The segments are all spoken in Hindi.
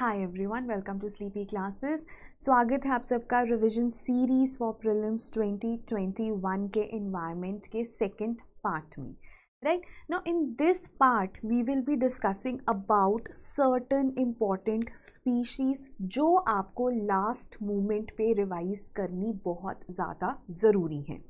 High everyone welcome to sleepy classes स्वागत है आप सबका रिविजन सीरीज़ फॉर प्रिलिम्स 2021 के इन्वायरमेंट के सेकेंड पार्ट में right no in this part we will be discussing about certain important species जो आपको लास्ट मोमेंट पे रिवाइज करनी बहुत ज़्यादा ज़रूरी है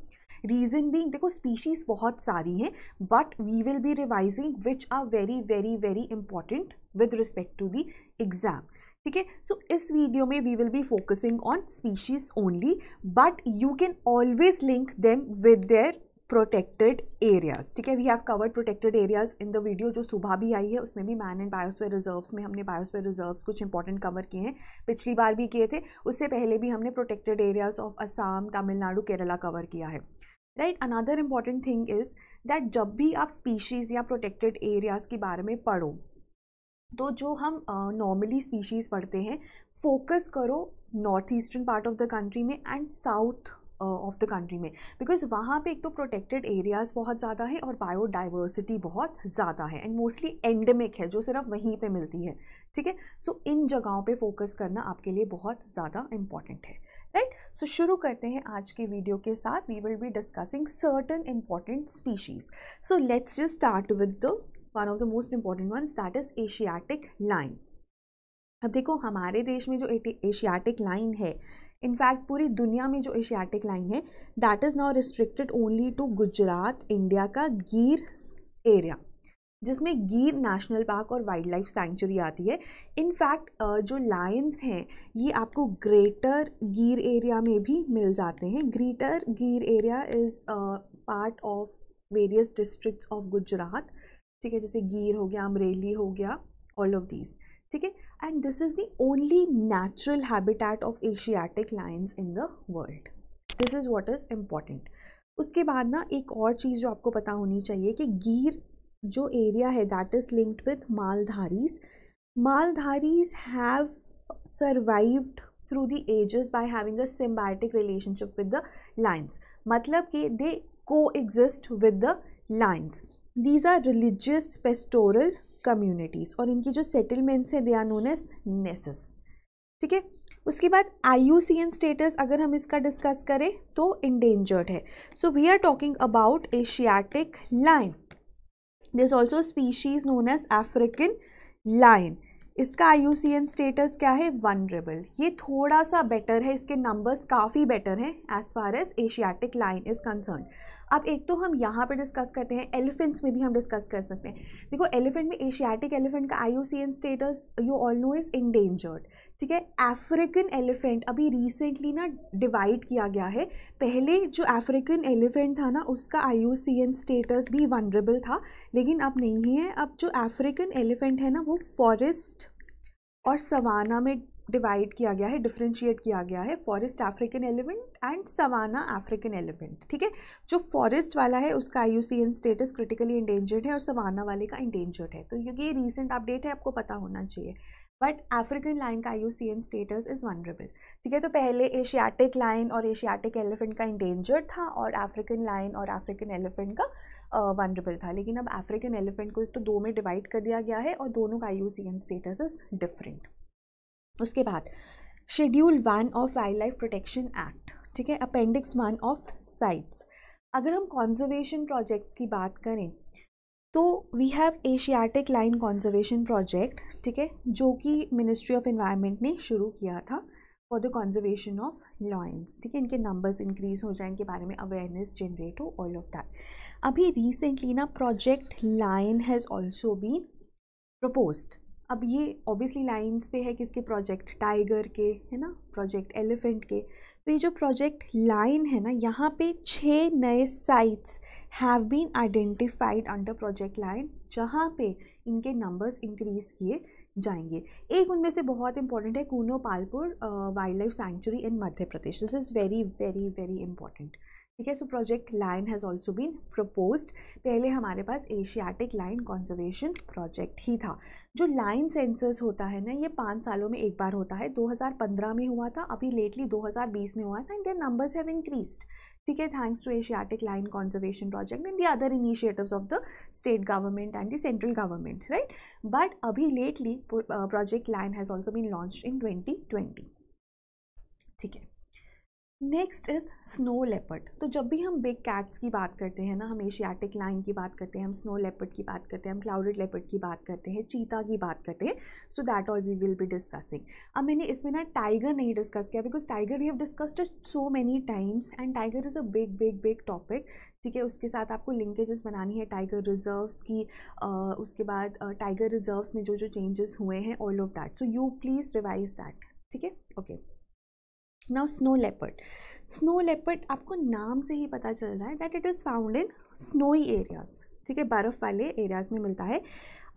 रीज़न बींग देखो स्पीशीज़ बहुत सारी हैं but we will be revising which are very very very important with respect to the exam ठीक है सो इस वीडियो में we will be focusing on species only but you can always link them with their protected areas ठीक है we have covered protected areas in the video जो सुबह भी आई है उसमें भी मैन एंड बायोस्फेयर रिजर्व्स में हमने बायोस्फेयर रिजर्व्स कुछ इंपॉर्टेंट कवर किए हैं पिछली बार भी किए थे उससे पहले भी हमने protected areas of Assam Tamil Nadu Kerala cover किया है right another important thing is that जब भी आप स्पीशीज़ या प्रोटेक्टेड एरियाज़ के बारे में पढ़ो तो जो हम नॉर्मली स्पीशीज़ पढ़ते हैं फोकस करो north eastern part of the country में and south of the country में बिकॉज वहाँ पे एक तो प्रोटेक्टेड एरियाज़ बहुत ज़्यादा है और बायोडाइवर्सिटी बहुत ज़्यादा है एंड मोस्टली एंडेमिक है जो सिर्फ वहीं पे मिलती है ठीक है सो इन जगहों पे फोकस करना आपके लिए बहुत ज़्यादा इम्पॉर्टेंट है राइट right? सो so, शुरू करते हैं आज के वीडियो के साथ we will be discussing certain important species so let's just start with the one of the most important ones that is Asiatic lion अब देखो हमारे देश में जो एशियाटिक लाइन है इनफैक्ट पूरी दुनिया में जो एशियाटिक लाइन है that is now restricted only to Gujarat India का गिर एरिया जिसमें गिर नेशनल पार्क और वाइल्ड लाइफ सेंचुरी आती है इनफैक्ट जो लायंस हैं ये आपको ग्रेटर गिर एरिया में भी मिल जाते हैं greater Gir area is part of various district of Gujarat ठीक है जैसे गीर हो गया अमरेली हो गया ऑल ऑफ दीज ठीक है and this is the only natural habitat of Asiatic lions in the world this is what is important उसके बाद ना एक और चीज़ जो आपको पता होनी चाहिए कि गीर जो एरिया है that is linked with Maldharis Maldharis have survived through the ages by having a symbiotic relationship with the lions मतलब कि they coexist with the lions these are religious pastoral communities और इनकी जो सेटलमेंट्स हैं they are known as nesses ठीक है उसके बाद आई स्टेटस अगर हम इसका डिस्कस करें तो इंडेंजर्ड है so we are talking about Asiatic lion this also species known as African lion इसका आई स्टेटस क्या है वनरेबल ये थोड़ा सा बेटर है इसके नंबर्स काफ़ी बेटर हैं as far as Asiatic lion is concern अब एक तो हम यहाँ पर डिस्कस करते हैं एलिफेंट्स में भी हम डिस्कस कर सकते हैं देखो एलिफेंट में एशियाटिक एलिफेंट का I status you all know is endangered ठीक है अफ्रीकन एलिफेंट अभी रिसेंटली ना डिवाइड किया गया है पहले जो अफ्रीकन एलिफेंट था ना उसका आई स्टेटस भी वनरेबल था लेकिन अब नहीं है अब जो अफ्रीकन एलिफेंट है ना वो फॉरेस्ट और सवाना में डिवाइड किया गया है डिफ्रेंशिएट किया गया है forest African elephant and savanna African elephant ठीक है जो फॉरेस्ट वाला है उसका आई स्टेटस क्रिटिकली इंडेंजर्ड है और सवाना वाले का इंडेंजर्ड है तो क्योंकि ये रिसेंट अपडेट है आपको पता होना चाहिए बट अफ्रीकन लाइन का U C N status is vulnerable ठीक है तो पहले एशियाटिक लाइन और एशियाटिक एलिफेंट का इंडेंजर्ड था और अफ्रीकन लाइन और अफ्रीकन एलिफेंट का वनरेबल था लेकिन अब अफ्रीकन एलिफेंट को तो दो में डिवाइड कर दिया गया है और दोनों का U C N status is different उसके बाद schedule one of wild life protection act ठीक है अपेंडिक्स वन ऑफ साइट्स अगर हम कॉन्जर्वेशन प्रोजेक्ट्स की बात करें तो we have Asiatic lion conservation project ठीक है जो कि मिनिस्ट्री ऑफ इन्वायरमेंट ने शुरू किया था for the conservation of lions ठीक है इनके नंबर्स इंक्रीज हो जाए इनके बारे में अवेयरनेस जनरेट हो ऑल ऑफ दैट अभी रिसेंटली ना project lion has also been proposed अब ये ऑब्वियसली लाइंस पे है किसके प्रोजेक्ट टाइगर के है ना प्रोजेक्ट एलिफेंट के तो ये जो प्रोजेक्ट लाइन है ना यहाँ पे छः नए sites have been identified under project lion जहाँ पे इनके नंबर्स इंक्रीज़ किए जाएंगे एक उनमें से बहुत इंपॉर्टेंट है Kuno Palpur wild life sanctuary in Madhya Pradesh this is very very very important ठीक है so project lion has also been proposed पहले हमारे पास एशियाटिक लाइन कॉन्जर्वेशन प्रोजेक्ट ही था जो लाइन सेंसर्स होता है ना ये पाँच सालों में एक बार होता है 2015 में हुआ था अभी लेटली 2020 में हुआ था and their numbers have increased ठीक है thanks to Asiatic lion conservation project and the other initiatives of the state government and the central government right but अभी lately project lion has also been launch in twenty ठीक है नेक्स्ट इज़ स्नो लेपर्ड तो जब भी हम बिग कैट्स की बात करते हैं ना हम एशियाटिक लाइन की बात करते हैं हम स्नो लेपर्ड की बात करते हैं हम क्लाउडेड लेपर्ड की बात करते हैं चीता की बात करते हैं so that all we will be discussing अब मैंने इसमें ना टाइगर नहीं डिस्कस किया because tiger we have discussed so many times and tiger is a big big big topic ठीक है उसके साथ आपको लिंकेजेस बनानी है टाइगर रिजर्व्स की आ, उसके बाद टाइगर रिजर्व्स में जो जो चेंजेस हुए हैं all of that so you please revise that ठीक है okay now snow leopard snow leopard आपको नाम से ही पता चल रहा है that it is found in snowy areas ठीक है बर्फ़ वाले एरियाज़ में मिलता है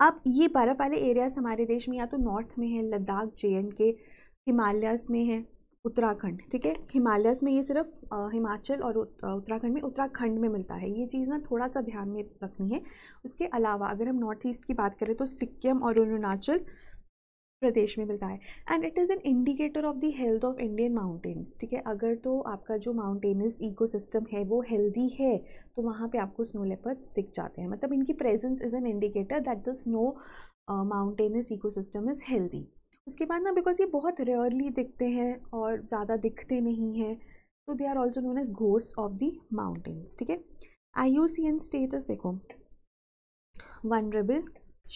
अब ये बर्फ़ वाले एरियाज़ हमारे देश में या तो नॉर्थ में है Ladakh J and K Himalayas में है उत्तराखंड ठीक है हिमालयस में ये सिर्फ हिमाचल और उत्तराखंड में उत्तराखंड में मिलता है ये चीज़ ना थोड़ा सा ध्यान में रखनी है उसके अलावा अगर हम नॉर्थ ईस्ट की बात करें तो सिक्किम और अरुणाचल प्रदेश में मिलता है and it is an indicator of the health of Indian mountains ठीक है अगर तो आपका जो माउंटेनस इको है वो हेल्दी है तो वहाँ पे आपको स्नो लेपर्ड्स दिख जाते हैं मतलब इनकी presence is an indicator that the snow mountainous system is healthy उसके बाद ना बिकॉज ये बहुत रेयरली दिखते हैं और ज़्यादा दिखते नहीं हैं तो they are also known as घोस ऑफ द माउंटेन्स ठीक है I U C N status देखो vulnerable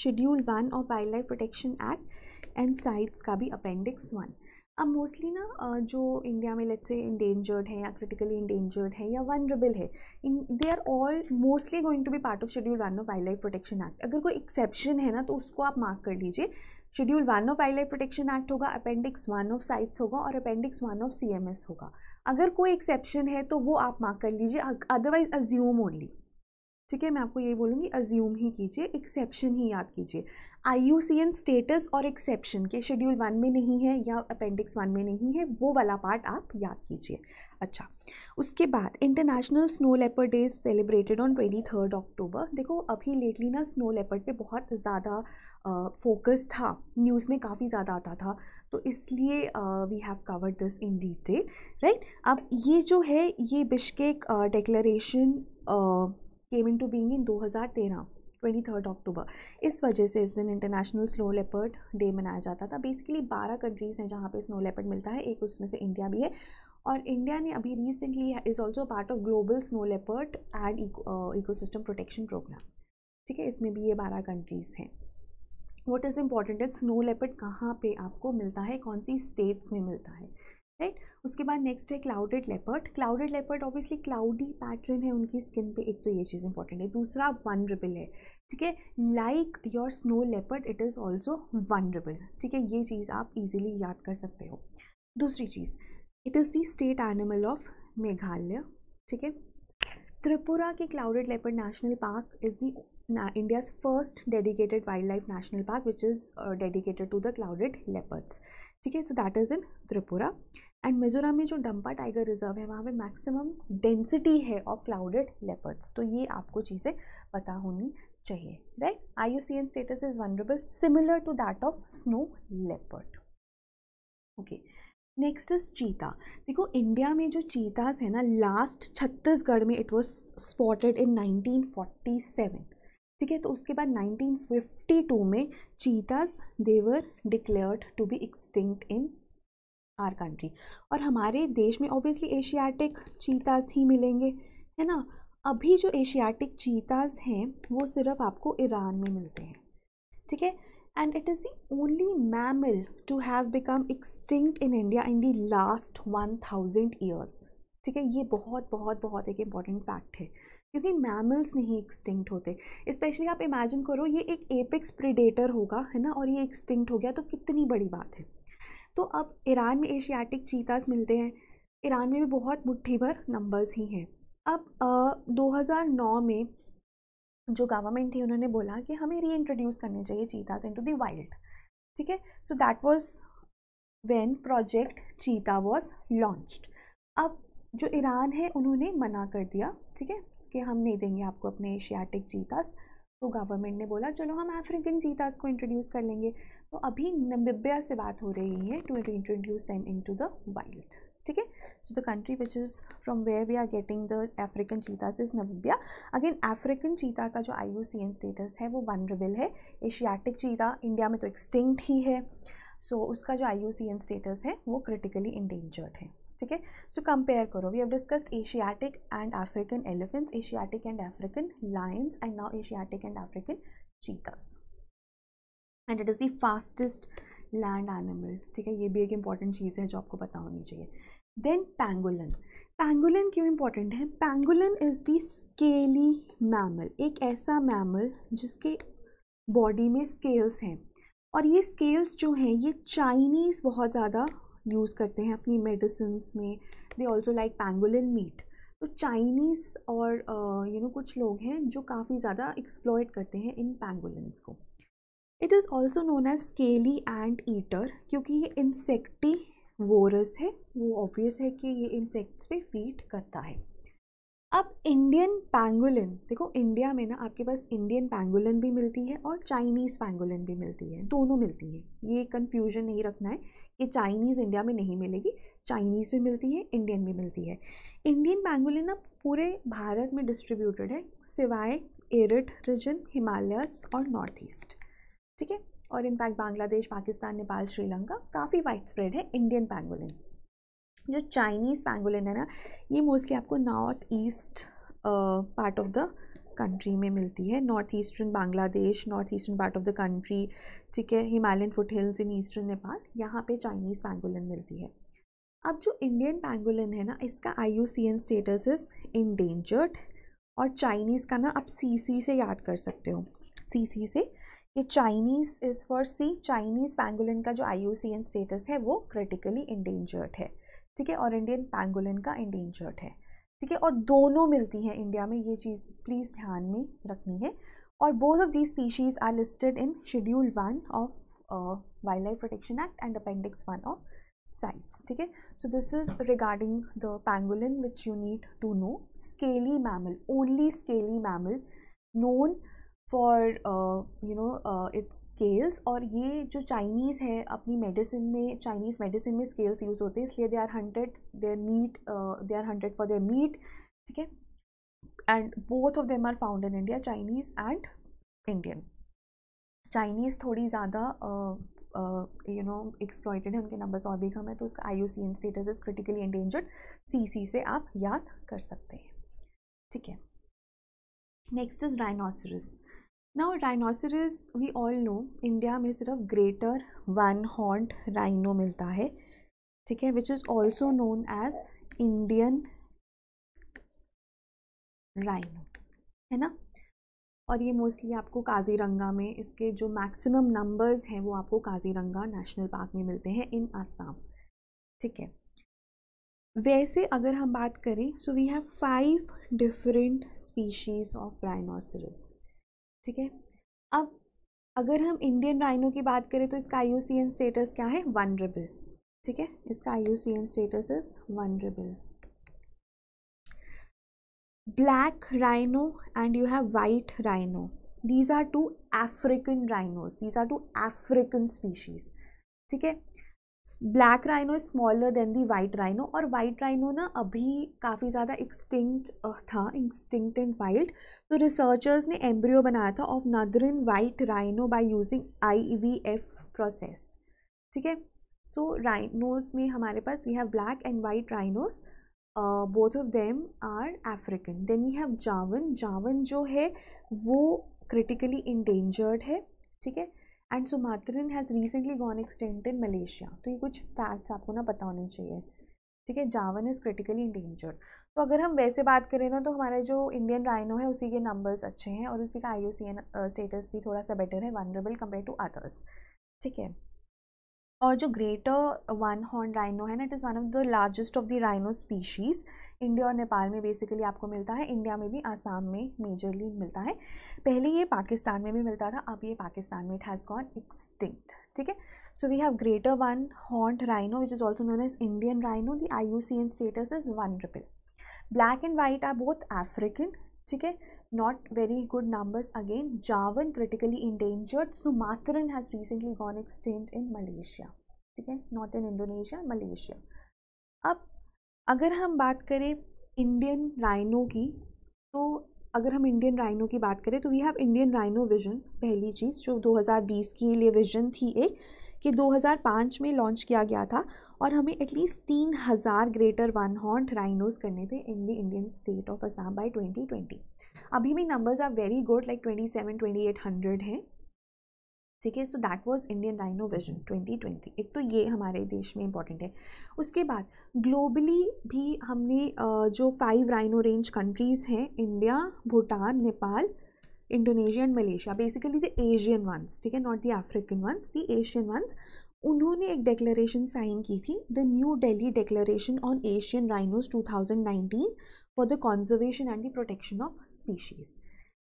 schedule one of wild life protection act and CITES का भी अपेंडिक्स वन अब मोस्टली ना जो इंडिया में लेट्स से इंडेंजर्ड है या क्रिटिकली इंडेंजर्ड है या वनरेबल है in they are all mostly going to be part of schedule one of wild life protection act अगर कोई एक्सेप्शन है ना तो उसको आप मार्क कर लीजिए schedule one of wild life protection act होगा अपेंडिक्स वन ऑफ साइट्स होगा और अपेंडिक्स वन ऑफ सी होगा अगर कोई एक्सेप्शन है तो वो आप मार्क कर लीजिए अदरवाइज अज्यूम ओनली ठीक है मैं आपको यही बोलूँगी अज्यूम ही कीजिए एक्सेप्शन ही याद कीजिए आई स्टेटस और एक्सेप्शन के शेड्यूल वन में नहीं है या अपेंडिक्स वन में नहीं है वो वाला पार्ट आप याद कीजिए अच्छा उसके बाद international snow leopard day celebrated on twenty third October देखो अभी लेटली ना स्नो लेपर पे बहुत ज़्यादा फोकस था न्यूज़ में काफ़ी ज़्यादा आता था तो इसलिए we have covered this in detail right अब ये जो है ये Bishkek uh, came into being in दो हज़ार तेरह ट्वेंटी थर्ड अक्टूबर इस वजह से इस दिन इंटरनेशनल स्नो लेपर्ड डे मनाया जाता था बेसिकली बारह कंट्रीज़ हैं जहाँ पे स्नो लेपर्ड मिलता है एक उसमें से इंडिया भी है और इंडिया ने अभी recently is also part of global snow leopard and ecosystem protection programme ठीक है इसमें भी ये बारह कंट्रीज़ हैं वॉट इज़ इम्पॉर्टेंट है स्नो लेपर्ड कहाँ पर आपको मिलता है कौन सी स्टेट्स में मिलता है राइट right? उसके बाद नेक्स्ट है clouded leopard clouded leopard obviously cloudy pattern है उनकी स्किन पे एक तो ये चीज़ इंपॉर्टेंट है दूसरा वनरेबल है ठीक है like your snow leopard it is also vulnerable ठीक है ये चीज़ आप इजीली याद कर सकते हो दूसरी चीज़ it is the state animal of Meghalaya ठीक है त्रिपुरा के clouded leopard national park is the India's first dedicated wildlife national park which is dedicated to the clouded leopards ठीक है so that is in Tripura and Mizoram में जो डम्पा टाइगर रिजर्व है वहाँ पे मैक्सिमम डेंसिटी है ऑफ क्लाउडेड लेपर्ड्स तो ये आपको चीज़ें पता होनी चाहिए right I U C N status is vulnerable similar to that of snow leopard okay next is cheetah देखो इंडिया में जो चीताज है ना लास्ट छत्तीसगढ़ में it was spotted in seven ठीक है तो उसके बाद 1952 में cheetahs they were declared to be extinct in our country और हमारे देश में ऑब्वियसली एशियाटिक चीतास ही मिलेंगे है ना अभी जो एशियाटिक चीतास हैं वो सिर्फ आपको ईरान में मिलते हैं ठीक है and it is the only mammal to have become extinct in India in the last one thousand years ठीक है ये बहुत बहुत बहुत एक इम्पॉर्टेंट फैक्ट है क्योंकि मैमल्स नहीं एक्सटिंक्ट होते स्पेशली आप इमेजिन करो ये एक एपिक्स प्रिडेटर होगा है ना और ये एक्सटिंक्ट हो गया तो कितनी बड़ी बात है तो अब ईरान में एशियाटिक चीताज मिलते हैं ईरान में भी बहुत मुट्ठी भर नंबर्स ही हैं अब दो में जो गवर्नमेंट थी उन्होंने बोला कि हमें री इंट्रोड्यूस करने चाहिए चीताज इन टू वाइल्ड ठीक है so that was when project cheetah was launched अब जो ईरान है उन्होंने मना कर दिया ठीक है उसके हम नहीं देंगे आपको अपने एशियाटिक जीतास तो गवर्नमेंट ने बोला चलो हम अफ्रीकन जीतास को इंट्रोड्यूस कर लेंगे तो अभी नमिबिया से बात हो रही है to introduce them into the wild ठीक है so the country which is from where we are getting the African cheetahs is Namibia again African cheetah का जो I U C N status है वो वनरेबल है एशियाटिक चीता इंडिया में तो एक्सटिंक्ट ही है सो so, उसका जो I U C N status है वो क्रिटिकली इंडेंजर्ड है ठीक है सो कंपेयर करो we have discussed Asiatic and African elephants Asiatic and African lions and now Asiatic and African cheetahs and it is the fastest land animal ठीक है ये भी एक इंपॉर्टेंट चीज़ है जो आपको पता होनी चाहिए देन पैंगुलन पैंगुलन क्यों इंपॉर्टेंट है pangolin is the scaly mammal एक ऐसा मैमल जिसके बॉडी में स्केल्स हैं और ये स्केल्स जो हैं ये चाइनीज़ बहुत ज़्यादा यूज़ करते हैं अपनी मेडिसिन में they also like pangolin meat तो चाइनीज़ और यू uh, नो कुछ लोग हैं जो काफ़ी ज़्यादा एक्सप्लॉयड करते हैं इन पैंगोलिन्स को it is also known as scaly anteater क्योंकि ये इंसेक्टी वोरस है वो ऑब्वियस है कि ये इंसेक्ट्स पे फीड करता है अब इंडियन पैंगुलिन देखो इंडिया में ना आपके पास इंडियन पैंगुलिन भी मिलती है और चाइनीज़ पैंगुलिन भी मिलती है दोनों मिलती हैं ये कन्फ्यूजन नहीं रखना है कि चाइनीज़ इंडिया में नहीं मिलेगी चाइनीज़ भी मिलती है इंडियन भी मिलती है इंडियन पैंगुलिन ना पूरे भारत में डिस्ट्रीब्यूटेड है सिवाय एरिट रीजन हिमालयस और नॉर्थ ईस्ट ठीक है और इनफैक्ट बांग्लादेश पाकिस्तान नेपाल श्रीलंका काफ़ी वाइड स्प्रेड है इंडियन पैंगुलिन जो चाइनीज़ पैंगोलिन है ना ये मोस्टली आपको north east part of the country में मिलती है north eastern Bangladesh north eastern part of the country ठीक है Himalayan foothills in eastern Nepal यहाँ पे चाइनीज़ पैंगोलिन मिलती है अब जो इंडियन पैंगोलिन है ना इसका आई स्टेटस इज़ इनडेंजर्ड और चाइनीज़ का ना आप सी सी से याद कर सकते हो सी सी से ये Chinese is for C Chinese pangolin का जो आई स्टेटस है वो क्रिटिकली इंडेंजर्ड है ठीक है और इंडियन पैंगोलिन का इंडेंजर्ड है ठीक है और दोनों मिलती हैं इंडिया में ये चीज़ प्लीज़ ध्यान में रखनी है और both of the species are listed in schedule one of wild life protection act and appendix one of CITES ठीक है so this is regarding the pangolin which you need to know scaly mammal only scaly mammal known for you know its scales और ये जो चाइनीज़ है अपनी मेडिसिन में चाइनीज़ मेडिसिन में स्केल्स यूज़ होते हैं इसलिए they are hunted their meat they are hundred for their meat ठीक है and both of them are found in India Chinese and Indian Chinese थोड़ी ज़्यादा यू नो एक्सप्लॉयटेड है उनके नंबर्स और भी कम है तो उसका I U C N status is critically endangered C C से आप याद कर सकते हैं ठीक है next is rhinoceros now rhinoceros we all know India में सिर्फ ग्रेटर वन हॉन्ट राइनो मिलता है ठीक है which is also known as Indian rhino है ना और ये मोस्टली आपको काजीरंगा में इसके जो मैक्सिमम नंबर्स हैं वो आपको काजीरंगा नेशनल पार्क में मिलते हैं इन आसाम ठीक है वैसे अगर हम बात करें so we have five different species of rhinoceros ठीक है अब अगर हम इंडियन राइनो की बात करें तो इसका आई स्टेटस क्या है वनरेबल ठीक है इसका I status is vulnerable black rhino and you have white rhino these are two African rhinos these are two African species ठीक है black rhino is smaller than the white rhino और वाइट राइनो ना अभी काफ़ी ज़्यादा एक्सटिंक्ट था इंस्टिंक्ट एंड वाइल्ड तो रिसर्चर्स ने एम्ब्रियो बनाया था of northern white rhino by using I V F process ठीक है सो राइनोज में हमारे पास we have black and white rhinos both of them are African then we have Javan Javan जो है वो क्रिटिकली इंडेंजर्ड है ठीक है and Sumatran has recently gone extant in Malaysia तो ये कुछ फैक्ट्स आपको ना पता होने चाहिए ठीक है जावन इज़ क्रिटिकली इंडेंजर्ड तो अगर हम वैसे बात करें ना तो हमारे जो इंडियन राइनो है उसी के नंबर्स अच्छे हैं और उसी का आई स्टेटस भी थोड़ा सा बेटर है वनरेबल कम्पेयर टू अदर्स ठीक है और जो ग्रेटर वन हॉर्न राइनो है ना it is one of the largest of the rhino species India और नेपाल में बेसिकली आपको मिलता है इंडिया में भी आसाम में मेजरली मिलता है पहले ये पाकिस्तान में भी मिलता था अब ये पाकिस्तान में इट हैज़ गॉन एक्सटिंक्ट ठीक है so we have greater one horn rhino which is also known as Indian rhino the I U C N status is vulnerable black and white are both African ठीक है not very good numbers again. Javan critically endangered. Sumatran has recently gone extinct in Malaysia. ठीक है नॉर्थ इन इंडोनेशिया मलेशिया अब अगर हम बात करें इंडियन राइनो की तो अगर हम इंडियन राइनो की बात करें तो we have Indian rhino vision पहली चीज़ जो 2020 के लिए विजन थी एक कि 2005 में लॉन्च किया गया था और हमें एटलीस्ट तीन हज़ार ग्रेटर वन हॉन्ट राइनोज करने थे in the Indian state of Assam by twenty अभी भी numbers are very good like twenty seven twenty eight hundred है ठीक है so that was Indian rhino vision twenty twenty एक तो ये हमारे देश में इंपॉर्टेंट है उसके बाद ग्लोबली भी हमने जो फाइव राइनो रेंज कंट्रीज़ हैं India Bhutan Nepal Indonesia and Malaysia basically the Asian ones ठीक है not the African ones the Asian ones उन्होंने एक डेक्लेशन साइन की थी the New Delhi declaration on Asian rhinos 2019 for the conservation and the protection of species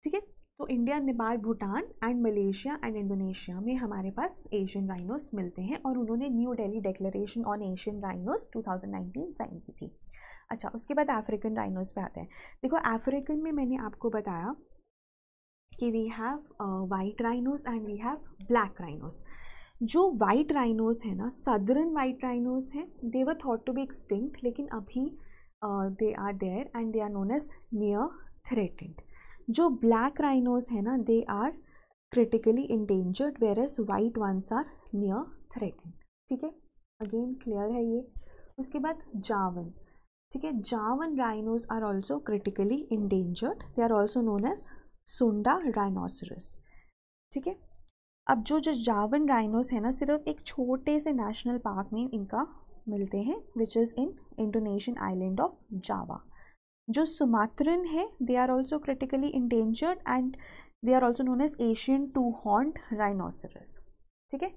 ठीक है तो India Nepal Bhutan and Malaysia and Indonesia में हमारे पास एशियन राइनोस मिलते हैं और उन्होंने new Delhi declaration on Asian rhinos 2019 sign की थी अच्छा उसके बाद अफ्रीकन राइनोस पे आते हैं देखो अफ्रीकन में मैंने आपको बताया कि we have white rhinos and we have black rhinos जो वाइट राइनोस है ना सदरन वाइट राइनोस हैं they were thought to be extinct लेकिन अभी uh, they are there and they are known as near threatened जो black rhinos है ना they are critically endangered whereas white ones are near threatened ठीक है अगेन क्लियर है ये उसके बाद जावन ठीक है जावन rhinos are also critically endangered they are also known as सोंडा rhinoceros ठीक है अब जो जो जावन राइनोस है ना सिर्फ एक छोटे से नेशनल पार्क में इनका मिलते हैं which is in Indonesian island of Java जो सुमात्रन है they are also critically endangered and they are also known as Asian two horned rhinoceros ठीक है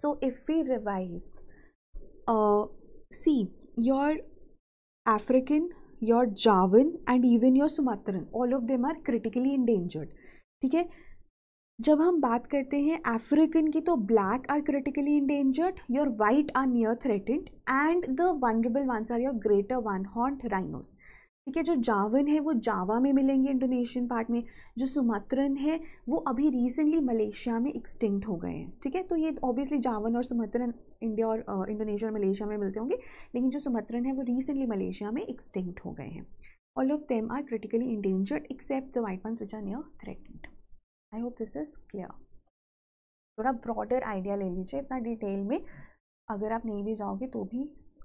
so if we revise see your African your Javan and even your Sumatran all of them are critically endangered ठीक है जब हम बात करते हैं अफ्रीकन की तो black are critically endangered your white are near threatened and the vulnerable ones are your greater one horned rhinos ठीक है जो जावन है वो जावा में मिलेंगे इंडोनेशियन पार्ट में जो सुमात्रन है वो अभी रिसेंटली मलेशिया में एक्सटिंक्ट हो गए हैं ठीक है तो ये ऑब्वियसली जावन और सुमात्रन इंडिया और इंडोनेशिया और मलेशिया में मिलते होंगे लेकिन जो सुमात्रन है वो रिसेंटली मलेशिया में एक्सटिंक्ट हो गए हैं all of them are critically endangered except the white ones which are near threatened I hope this is clear थोड़ा ब्रॉडर आइडिया ले लीजिए इतना डिटेल में अगर आप नहीं भी जाओगे तो भी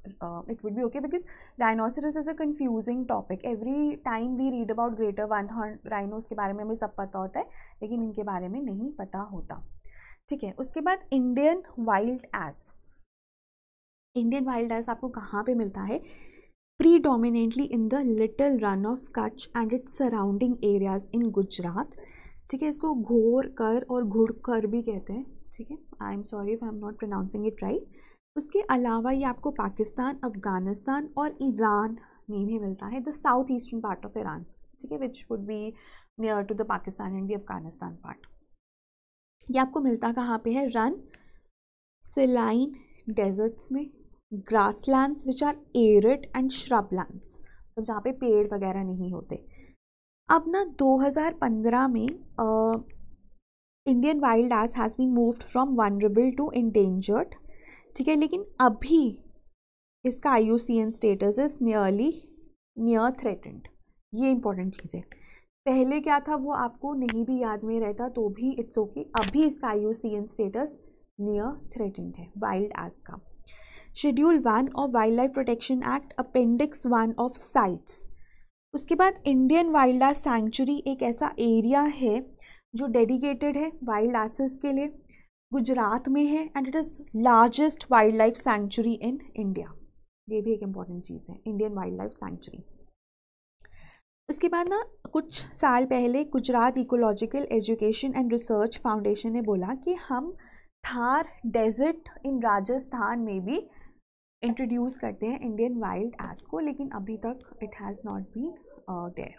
it would be okay because dinosaurs is a confusing topic every time we read about greater one horn rhinos के बारे में हमें सब पता होता है लेकिन इनके बारे में नहीं पता होता ठीक है उसके बाद Indian wild ass Indian wild ass आपको कहाँ पे मिलता है dominantly in the little Rann of Kutch and its surrounding areas in Gujarat ठीक है इसको घोर कर और घुड़ कर भी कहते हैं ठीक है I am sorry I am not pronouncing it right उसके अलावा ये आपको पाकिस्तान अफ़गानिस्तान और ईरान में भी मिलता है the south eastern part of Iran ठीक है which would be near to the Pakistan and the Afghanistan part ये आपको मिलता कहाँ पे है रन सिलाइन डेजर्ट्स में grasslands which are arid and shrublands तो जहाँ पे पेड़ वगैरह नहीं होते अब ना 2015 में Indian wild ass has been moved from vulnerable to endangered ठीक है लेकिन अभी इसका I status is nearly near threatened ये इंपॉर्टेंट चीज़ है पहले क्या था वो आपको नहीं भी याद में रहता तो भी इट्स ओके okay. अभी इसका आई स्टेटस नियर थ्रेटेंड है वाइल्ड आर्स का schedule one of wild life protection act appendix one of CITES उसके बाद इंडियन वाइल्ड लाइफ सेंचुरी एक ऐसा एरिया है जो डेडिकेटेड है वाइल्ड लाइसेस के लिए गुजरात में है and it is largest wild life sanctuary in India ये भी एक इम्पॉर्टेंट चीज़ है इंडियन वाइल्ड लाइफ सेंचुरी उसके बाद ना कुछ साल पहले Gujarat ecological education and research foundation ने बोला कि हम थार डेजर्ट इन राजस्थान में भी इंट्रोड्यूस करते हैं इंडियन वाइल्ड एस को लेकिन अभी तक it has not been there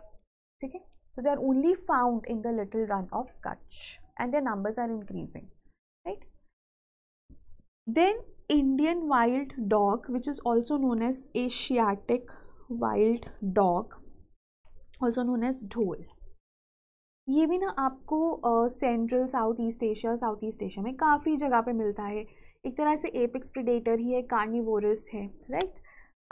ठीक है so they are only found in the Little Rann of Kutch and their numbers are increasing right then Indian wild dog which is also known as Asiatic wild dog also known as dhole ये भी ना आपको central south east Asia south east Asia में काफ़ी जगह पे मिलता है एक तरह से एपिक्स प्रिडेटर ही है कार्निवोरस है राइट right?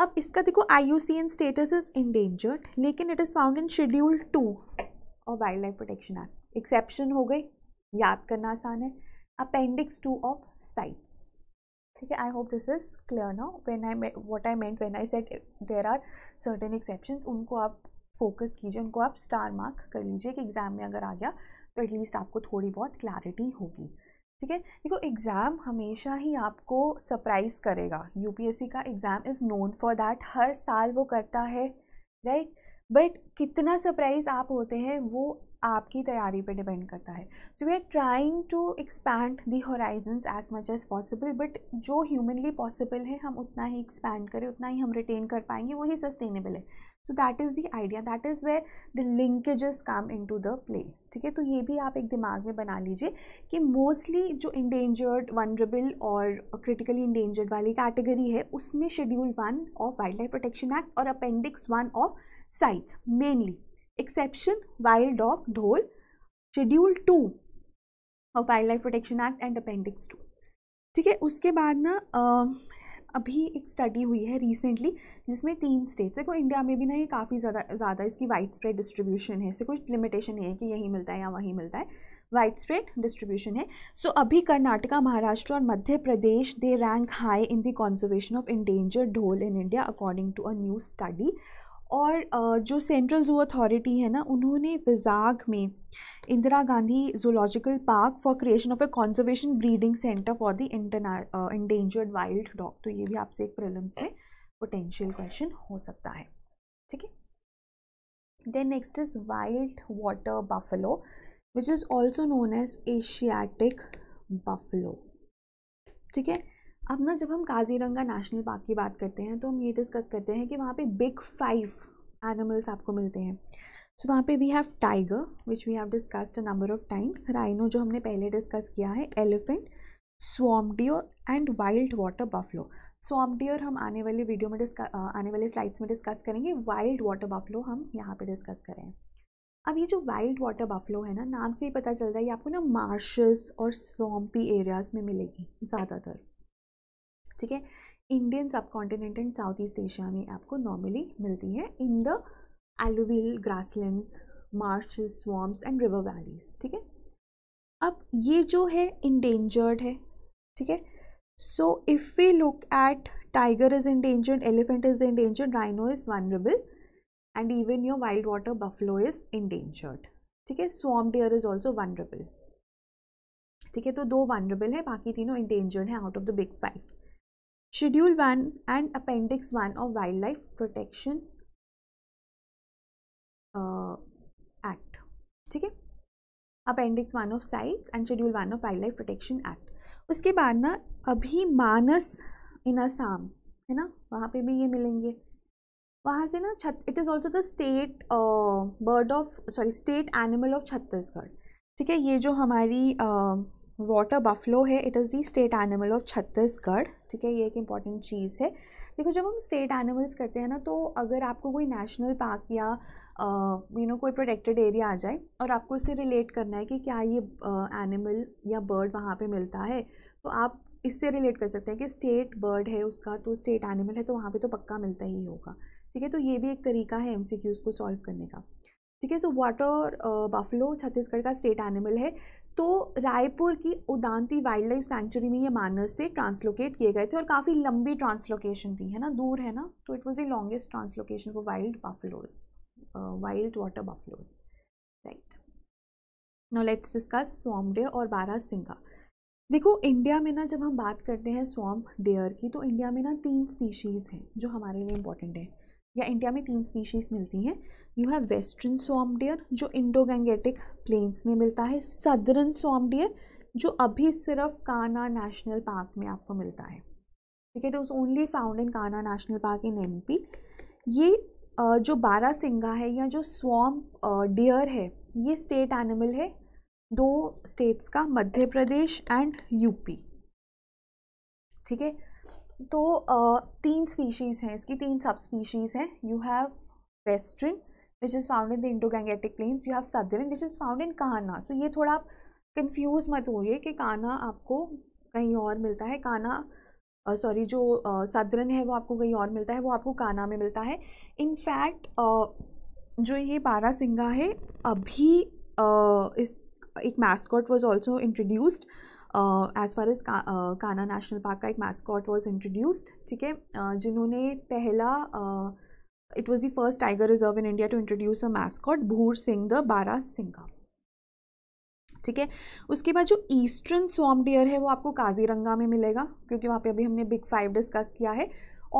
अब इसका देखो I U C N status is endangered लेकिन it is found in schedule two of wild life protection act exception हो गई याद करना आसान है अपेंडिक्स टू ऑफ साइट्स ठीक है I hope this is clear now when I what I meant when I set there are certain exception उनको आप फोकस कीजिए उनको आप स्टार मार्क कर लीजिए कि एग्ज़ाम में अगर आ गया तो एटलीस्ट आपको थोड़ी बहुत क्लैरिटी होगी ठीक है देखो एग्ज़ाम हमेशा ही आपको सरप्राइज़ करेगा यूपीएससी का exam is known for that हर साल वो करता है राइट right? बट कितना सरप्राइज़ आप होते हैं वो आपकी तैयारी पे डिपेंड करता है so we are trying to expand the horizons as much as possible but जो ह्यूमनली पॉसिबल है हम उतना ही एक्सपैंड करें उतना ही हम रिटेन कर पाएंगे वही सस्टेनेबल है so that is the idea that is where the linkages come into the play ठीक है तो ये भी आप एक दिमाग में बना लीजिए कि मोस्टली जो इंडेंजर्ड वनरेबल और क्रिटिकली इंडेंजर्ड वाली कैटेगरी है उसमें schedule one of wild life protection act और appendix one of CITES mainly exception wild dog dhole schedule two of wild life protection act and appendix two ठीक है उसके बाद ना अभी एक स्टडी हुई है रिसेंटली जिसमें तीन स्टेट्स है को इंडिया में भी ना ये काफ़ी ज़्यादा ज़्यादा इसकी वाइड स्प्रेड डिस्ट्रीब्यूशन है इससे कुछ लिमिटेशन नहीं है कि यहीं मिलता है या वहीं मिलता है वाइड स्प्रेड डिस्ट्रीब्यूशन है सो so, अभी कर्नाटका महाराष्ट्र और Madhya Pradesh they rank high in the conservation of endangered dhole in India according to a new study और जो सेंट्रल ज़ू अथॉरिटी है ना उन्होंने विजाग में Indira Gandhi zoological park for creation of a conservation breeding centre for the endangered wild dog तो ये भी आपसे एक प्रॉब्लम से पोटेंशियल क्वेश्चन हो सकता है ठीक है then next is wild water buffalo which is also known as Asiatic buffalo ठीक है अब ना जब हम काजीरंगा नेशनल पार्क की बात करते हैं तो हम ये डिस्कस करते हैं कि वहाँ पे बिग फाइव एनिमल्स आपको मिलते हैं सो so, वहाँ पे we have tiger which we have discussed a number of times rhino जो हमने पहले डिस्कस किया है elephant swamp deer and wild water buffalo swamp deer हम आने वाले वीडियो में डिस्क आने वाले स्लाइड्स में डिस्कस करेंगे वाइल्ड वाटर बफलो हम यहाँ पे डिस्कस करें अब ये जो वाइल्ड वाटर बफलो है ना नाम से ही पता चल रहा है ये आपको ना मार्शस और स्वाम्पी एरियाज़ में मिलेगी ज़्यादातर ठीक है Indian subcontinent and south east Asia में आपको नॉर्मली मिलती है in the alluvial grassland marsh swamps and river valleys ठीक है अब ये जो है इंडेंजर्ड है ठीक है so if we look at tiger is endangered elephant is endangered rhino is vulnerable and even your wild water buffalo is endangered ठीक है swamp deer is also vulnerable ठीक है तो दो वनरेबल है बाकी तीनों इंडेंजर्ड है out of the big five schedule one and appendix one of wild life protection act ठीक है appendix one of CITES and schedule one of wild life protection act उसके बाद ना अभी मानस इन असाम है ना वहाँ पे भी ये मिलेंगे वहाँ से ना छत it is also the state bird of sorry state animal of Chhattisgarh ठीक है ये जो हमारी uh, वाटर बफलो है it is the state animal of Chhattisgarh ठीक है ये एक इंपॉर्टेंट चीज़ है देखो जब हम स्टेट एनिमल्स करते हैं ना तो अगर आपको कोई नेशनल पार्क या यू नो कोई प्रोटेक्टेड एरिया आ जाए और आपको इससे रिलेट करना है कि क्या ये एनिमल uh, या बर्ड वहाँ पे मिलता है तो आप इससे रिलेट कर सकते हैं कि स्टेट बर्ड है उसका तो स्टेट एनिमल है तो वहाँ पे तो पक्का मिलता ही होगा ठीक है तो ये भी एक तरीका है एम को सॉल्व करने का ठीक है सो वाटर बफलो छत्तीसगढ़ का स्टेट एनिमल है तो रायपुर की उदांती वाइल्ड लाइफ सेंचुरी में ये मानस से ट्रांसलोकेट किए गए थे और काफ़ी लंबी ट्रांसलोकेशन थी है ना दूर है ना तो it was a longest translocation for wild buffaloes wild water buffaloes right no let's discuss swamp deer और बारह सिंगा देखो इंडिया में ना जब हम बात करते हैं स्वाम डेयर की तो इंडिया में ना तीन स्पीशीज़ हैं जो हमारे लिए इम्पॉर्टेंट है या इंडिया में तीन स्पीशीज़ मिलती हैं you have western swamp deer जो इंडो गैंगेटिक प्लेन्स में मिलता है सदरन स्वाम डियर जो अभी सिर्फ काना नेशनल पार्क में आपको मिलता है ठीक है तो उस ओनली फाउंड इन काना नेशनल पार्क इन एमपी ये जो बारह सिंगा है या जो स्वाम डियर है ये स्टेट एनिमल है दो स्टेट्स का मध्य प्रदेश एंड यूपी ठीक है तो तीन स्पीशीज़ हैं इसकी तीन सब स्पीशीज़ हैं you have western which is found in the Indo Gangetic plains you have southern which is found in Kanha so ये थोड़ा आप कन्फ्यूज़ मत होइए कि काना आपको कहीं और मिलता है काना सॉरी uh, जो सदरन uh, है वो आपको कहीं और मिलता है वो आपको काना में मिलता है इनफैक्ट uh, जो ये बारह सिंगा है अभी uh, इस एक mascot was also introduced as far as Kanha national park का एक मैस्कॉट वॉज इंट्रोड्यूस्ड ठीक है जिन्होंने पहला it was the first tiger reserve in India to introduce a mascot Bhoor Singh the बारा सिंघा ठीक है उसके बाद जो ईस्टर्न स्वाम डियर है वो आपको काजीरंगा में मिलेगा क्योंकि वहाँ पे अभी हमने बिग फाइव डिस्कस किया है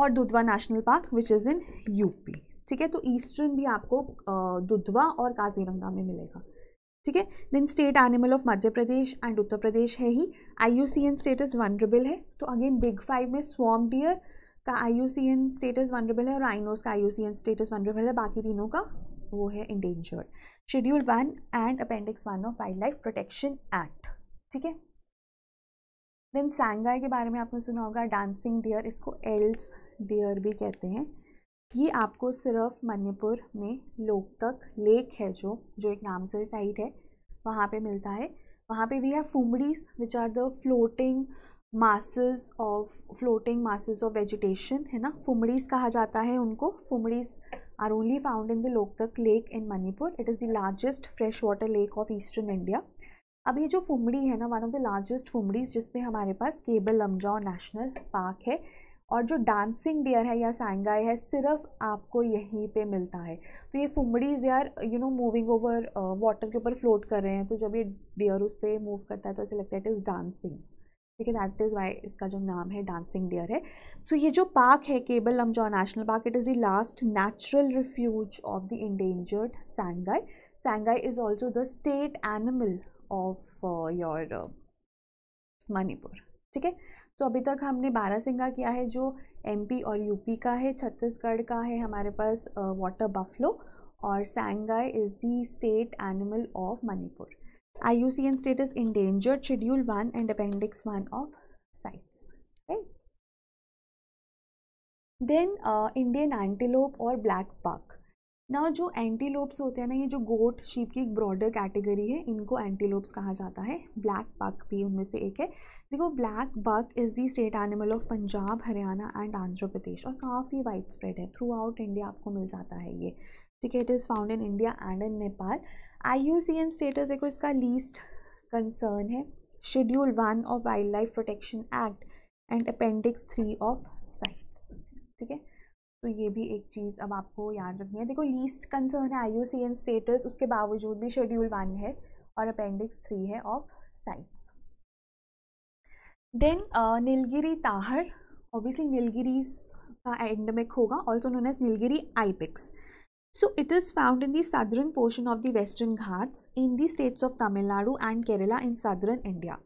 और Dudhwa national park which is in UP ठीक है तो ईस्टर्न भी आपको दुधवा और काजीरंगा में मिलेगा ठीक है then state animal of Madhya Pradesh and Uttar Pradesh है ही आई स्टेटस वनरेबल है तो अगेन बिग फाइव में स्वाम डियर का आई स्टेटस वनरेबल है और आइनोस का आई स्टेटस वनरेबल है बाकी तीनों का वो है endangered schedule one and appendix one of wild life protection act ठीक है देन सैंगाई के बारे में आपने सुना होगा डांसिंग डियर इसको एल्स डियर भी कहते हैं ये आपको सिर्फ मणिपुर में लोकतक लेक है जो जो एक नामसर साइट है वहाँ पे मिलता है वहाँ पे we have phumdis which are the floating masses of floating masses of vegetation है ना फुमड़ीज कहा जाता है उनको phumdis are only found in the Loktak lake in Manipur it is the largest fresh water lake of eastern India अब ये जो फुमड़ी है ना one of the largest phumdis जिसमें हमारे पास केबल लमजाओ नेशनल पार्क है और जो डांसिंग डियर है या सेंगाई है सिर्फ आपको यहीं पे मिलता है तो ये फुमड़ीज़ यार you know moving over water के ऊपर फ्लोट कर रहे हैं तो जब ये डियर उस पर मूव करता है तो ऐसे लगता है इट इज़ डांसिंग ठीक है दैट इज़ वाई इसका जो नाम है डांसिंग डियर है सो so, ये जो पार्क है Keibul Lamjao national park it is the last natural refuge of the endangered sangai sangai is also the state animal of your Manipur ठीक है तो अभी तक हमने बारासिंगा किया है जो एमपी और यूपी का है छत्तीसगढ़ का है हमारे पास वाटर बफलो और sangai is the state animal of Manipur I U C N status danger schedule one and appendix one of CITES right then Indian antelope और ब्लैक पाक ना जो एंटीलोप्स होते हैं ना ये जो गोट शीप की एक ब्रॉडर कैटेगरी है इनको एंटीलोप्स कहा जाता है ब्लैक बक भी उनमें से एक है देखो black buck is the state animal of Punjab Haryana and Andhra Pradesh और काफ़ी वाइड स्प्रेड है थ्रू आउट इंडिया आपको मिल जाता है ये ठीक है it is found in India and in Nepal I U C N status देखो इसका लीस्ट कंसर्न है schedule one of wild life protection act and appendix three of CITES ठीक है तो ये भी एक चीज़ अब आपको याद रखनी है देखो लीस्ट कंसर्न है आई स्टेटस उसके बावजूद भी शेड्यूल वन है और अपेंडिक्स थ्री है of CITES then Nilgiri tahr obviously Nilgiri का एंडमिक होगा also known as Nilgiri ibex so it is found in the southern portion of the western Ghats in the states of Tamil Nadu and Kerala in in India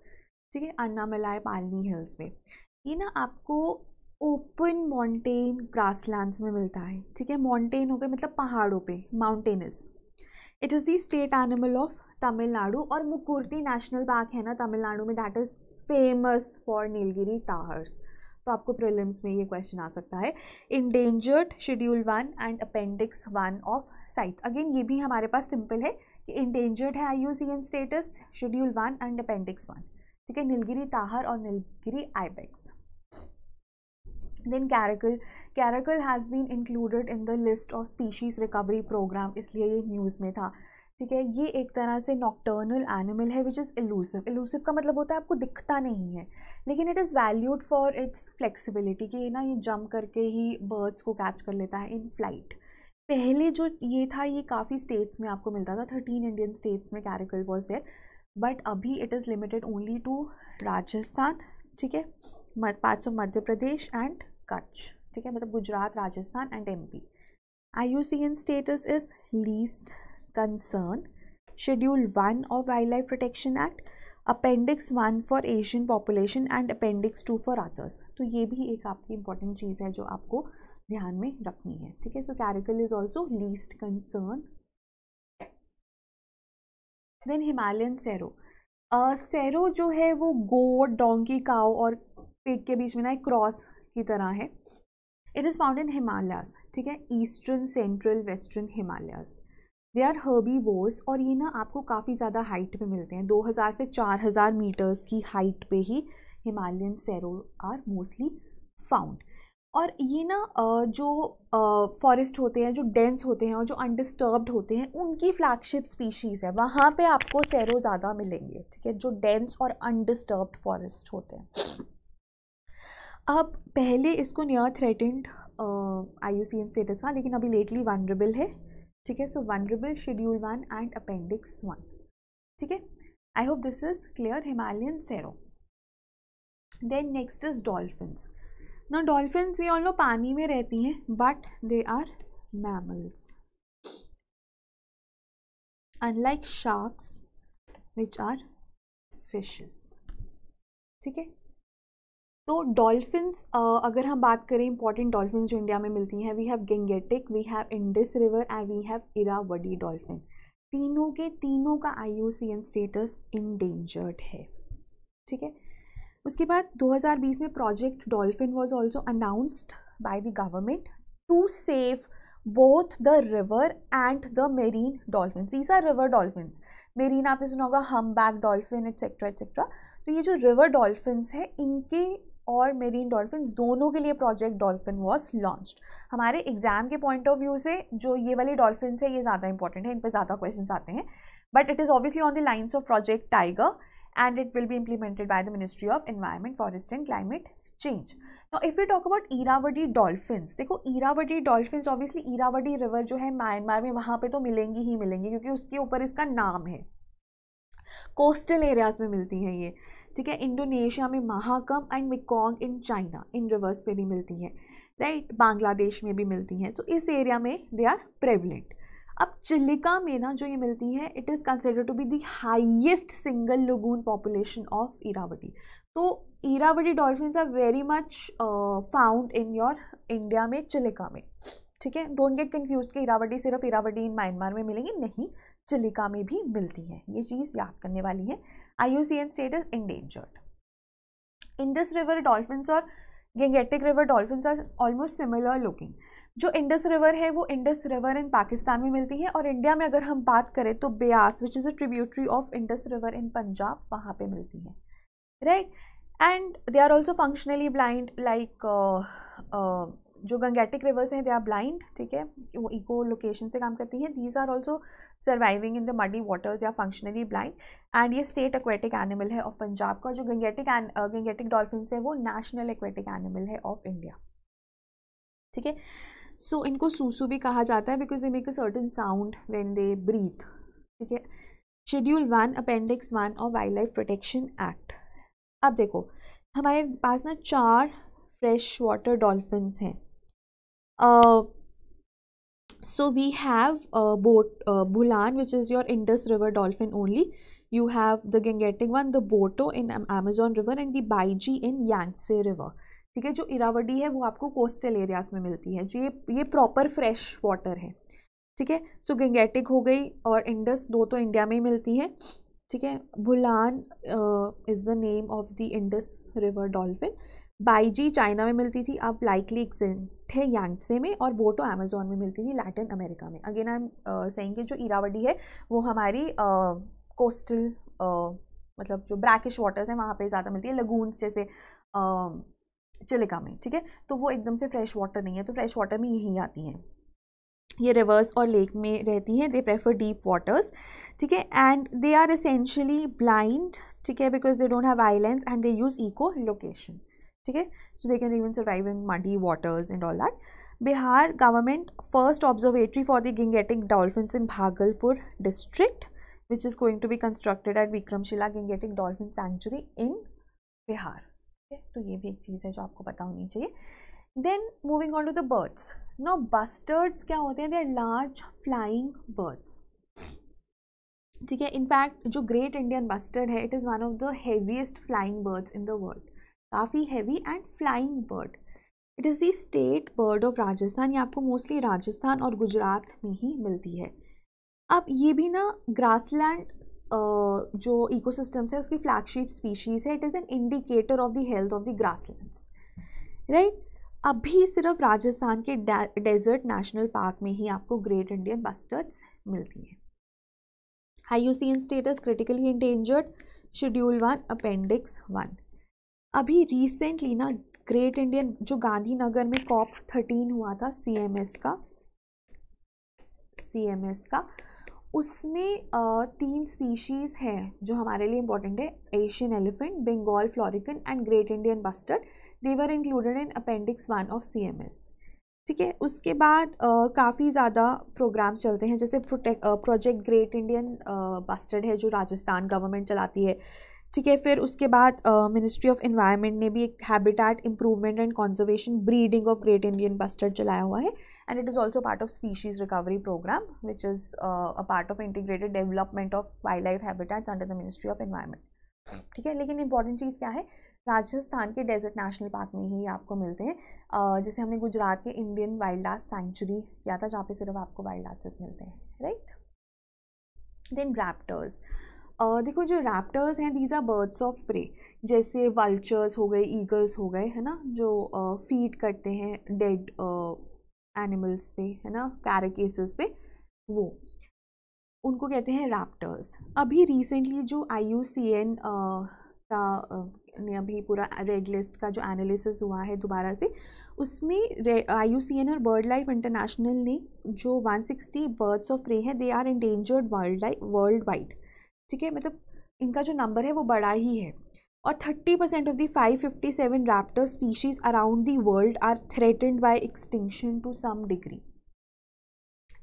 ठीक है अन्नामलाई पालनी हिल्स में ये ना आपको ओपन माउंटेन ग्रासलैंड्स में मिलता है ठीक है माउंटेन हो गए मतलब पहाड़ों पे mountainous it is the state animal of Tamil Nadu और मुकुर्ती नेशनल पार्क है ना तमिलनाडु में that is famous for Nilgiri tahrs तो आपको प्रिलिम्स में ये क्वेश्चन आ सकता है endangered schedule one and appendix one of CITES again ये भी हमारे पास सिंपल है कि इंडेंजर्ड है I U C N status schedule one and appendix one ठीक है नीलगिरी ताहर और Nilgiri Ibex then caracal caracal has been included in the list of species recovery programme इसलिए ये न्यूज़ में था ठीक है ये एक तरह से नॉक्टर्नल एनिमल है विच इज़ एलूसिव एलूसिव का मतलब होता है आपको दिखता नहीं है लेकिन it is valued for its flexibility कि ये ना ये जंप करके ही बर्ड्स को कैच कर लेता है इन फ्लाइट पहले जो ये था ये काफ़ी स्टेट्स में आपको मिलता था थर्टीन इंडियन स्टेट्स में कैरेकल वॉज देयर बट अभी it is limited only to Rajasthan ठीक है parts of Madhya Pradesh and Kutch ठीक है मतलब Gujarat Rajasthan and MP IUCN status is least concern schedule one of wild life protection act appendix one for Asian population and appendix two for others तो ये भी एक आपकी इंपॉर्टेंट चीज़ है जो आपको ध्यान में रखनी है ठीक है so caracal is also least concern then Himalayan serow serow जो है वो गोट डोंकी काओ और पेक के बीच में ना एक क्रॉस की तरह है it is found in Himalayas ठीक है eastern central western Himalayas they are herbivores और ये ना आपको काफ़ी ज़्यादा हाइट पे मिलते हैं 2000 से 4000 मीटर्स की हाइट पे ही Himalayan serow are mostly found और ये ना जो फॉरेस्ट होते हैं जो डेंस होते हैं और जो अनडिस्टर्ब्ड होते हैं उनकी फ्लैगशिप स्पीशीज़ है वहाँ पे आपको सैरो ज़्यादा मिलेंगे ठीक है जो डेंस और अनडिस्टर्ब्ड फॉरेस्ट होते हैं अब पहले इसको near threatened I U C N status था लेकिन अभी लेटली वनरेबल है ठीक है so vulnerable schedule one and appendix one ठीक है I hope this is clear Himalayan serow then next is dolphins ना डॉल्फिन्स ये ऑल नो पानी में रहती हैं but they are mammals unlike sharks which are fishes ठीक है तो डॉल्फिन्स uh, अगर हम बात करें इंपॉर्टेंट डॉल्फिन जो इंडिया में मिलती हैं we have Gangetic we have Indus river and we have Irrawaddy dolphin तीनों के तीनों का आई स्टेटस इंडेंजर्ड है ठीक है उसके बाद 2020 में project dolphin was also announced by the government to save both the river and the marine dolphin सीसा रिवर डॉल्फिन मेरीन आपने सुना होगा हम बैक डॉल्फिन एट्सेट्रा एट्सेट्रा तो ये जो रिवर डॉल्फिन है इनके और मेरीन डॉल्फिन दोनों के लिए प्रोजेक्ट डॉल्फिन वॉज लॉन्च्ड हमारे एग्जाम के पॉइंट ऑफ व्यू से जो ये वाली डॉल्फिन है ये ज़्यादा इंपॉर्टेंट है इन पर ज़्यादा क्वेश्चन आते हैं but it is obviously on the lines of project tiger and it will भी implemented by the ministry of environment forest and climate change Now, if you talk about Irrawaddy dolphin देखो Irrawaddy dolphin obviously Irrawaddy river जो है म्यांमार में वहाँ पर तो मिलेंगी ही मिलेंगी क्योंकि उसके ऊपर इसका नाम है कोस्टल एरियाज में मिलती हैं ये ठीक है इंडोनेशिया में Mahakam and Mekong in China in rivers पे भी मिलती है राइट बांग्लादेश में भी मिलती हैं तो इस एरिया में दे आर प्रेवलेंट अब चिल्लिका में ना जो ये मिलती है it is consider to be the highest single lagoon population of Irrawaddy तो Irrawaddy dolphin are very much found in your India में चिलिका में ठीक है डोंट गेट कन्फ्यूज कि इरावटी सिर्फ इरावटी इन म्यांमार में मिलेंगी नहीं चिलिका में भी मिलती है ये चीज़ याद करने वाली है I U C N is endangered Indus river dolphin और Gangetic river dolphin are almost similar looking जो इंडस रिवर है वो इंडस रिवर इन पाकिस्तान में मिलती है और इंडिया में अगर हम बात करें तो Beas which is a tributary of Indus river in Punjab वहाँ पर मिलती है right and they are also functionally blind like जो गंगेटिक रिवर्स हैं दे आर ब्लाइंड ठीक है वो इको लोकेशन से काम करती हैं these are also surviving in the muddy waters या फंक्शनली ब्लाइंड एंड ये स्टेट एक्वेटिक एनिमल है ऑफ पंजाब का जो गंगेटिक गंगेटिक डॉल्फिन है वो नेशनल एक्वेटिक एनिमल है ऑफ इंडिया ठीक है सो इनको सूसू भी कहा जाता है because they make a certain sound when they breathe ठीक है schedule one appendix one of wild life protection act अब देखो हमारे पास ना चार फ्रेश वाटर डॉल्फिन्स हैं so we have a uh, boat uh, Bulan, which is your Indus River dolphin only. You have the Gangetic one, the Boto in Amazon River and the Baiji in Yangtze River. ठीक है जो इरावडी है वो आपको कोस्टल एरियाज में मिलती है जो ये ये प्रॉपर फ्रेश वाटर है ठीक है सो गंगेटिक हो गई और इंडस दो तो इंडिया में ही मिलती हैं ठीक है Bhulan is the name of the Indus river dolphin baiji China में मिलती थी अब लाइकली एग्जेंट है यांगसे में और बोटो अमेजोन तो में मिलती थी लैटिन अमेरिका में अगेन आई एम सेइंग कि जो इरावडी है वो हमारी कोस्टल uh, uh, मतलब जो ब्रैकिश वाटर्स हैं वहाँ पे ज़्यादा मिलती है लगूनस जैसे uh, चिलिका में ठीक है तो वो एकदम से फ्रेश वाटर नहीं है तो फ्रेश वाटर में यही आती हैं ये रिवर्स और लेक में रहती हैं दे प्रेफर डीप वाटर्स ठीक है and they are essentially blind ठीक है because they don't have eye lens and they use echolocation ठीक है so they can even survive in muddy waters and all that Bihar government first observatory for the Gangetic dolphins in Bhagalpur district which is going to be constructed at Vikramshila Gangetic dolphin sanctuary in Bihar ठीक है तो ये भी एक चीज़ है जो आपको पता होनी चाहिए then moving on to the birds no bustards क्या होते हैं they are large flying birds ठीक है इनफैक्ट जो ग्रेट इंडियन बस्टर्ड है it is one of the heaviest flying birds in the world काफ़ी heavy and flying bird it is the state bird of Rajasthan ये आपको मोस्टली राजस्थान और गुजरात में ही मिलती है अब ये भी ना ग्रासलैंड जो इकोसिस्टम्स है उसकी फ्लैगशिप स्पीशीज़ है it is an indicator of the health of the grasslands right अभी सिर्फ राजस्थान के डेजर्ट नेशनल पार्क में ही आपको ग्रेट इंडियन बस्टर्ड्स मिलती हैं I U C N status critically endangered schedule one appendix one अभी रिसेंटली ना ग्रेट इंडियन जो गांधीनगर में कॉप थर्टीन हुआ था सीएमएस का सीएमएस का उसमें आ, तीन स्पीशीज़ हैं जो हमारे लिए इम्पॉर्टेंट है Asian elephant Bengal florican and great Indian bustard they were included in appendix one of C M S ठीक है उसके बाद काफ़ी ज़्यादा प्रोग्राम्स चलते हैं जैसे protect project great Indian bustard है जो राजस्थान गवर्नमेंट चलाती है ठीक है फिर उसके बाद मिनिस्ट्री ऑफ इन्वायरमेंट ने भी एक habitat improvement and conservation breeding of great Indian bustard चलाया हुआ है and it is also part of species recovery programme which is a part of integrated development of wild wildlife habitats under the ministry of environment ठीक है लेकिन इंपॉर्टेंट चीज़ क्या है राजस्थान के डेजर्ट नेशनल पार्क में ही आपको मिलते हैं जैसे हमने गुजरात के इंडियन वाइल्ड लाइफ सेंचुरी किया था जहाँ पे सिर्फ आपको वाइल्ड लाइफ मिलते हैं राइट देन रैप्टर्स uh, देखो जो रैप्टर्स हैं these are birds of prey जैसे वल्चर्स हो गए ईगल्स हो गए है ना जो फीड uh, करते हैं डेड एनिमल्स uh, पे है ना कैरकेसेस पे वो उनको कहते हैं रैप्टर्स अभी रिसेंटली जो आई यू सी एन का ने अभी पूरा रेड लिस्ट का जो एनालिसिस हुआ है दोबारा से उसमें आई यू सी एन और बर्ड लाइफ इंटरनेशनल ने जो 160 बर्ड्स ऑफ प्रे हैं they are endangered world life worldwide ठीक है मतलब इनका जो नंबर है वो बड़ा ही है और 30 percent of the 557 raptor species around the world are threatened by extinction to some degree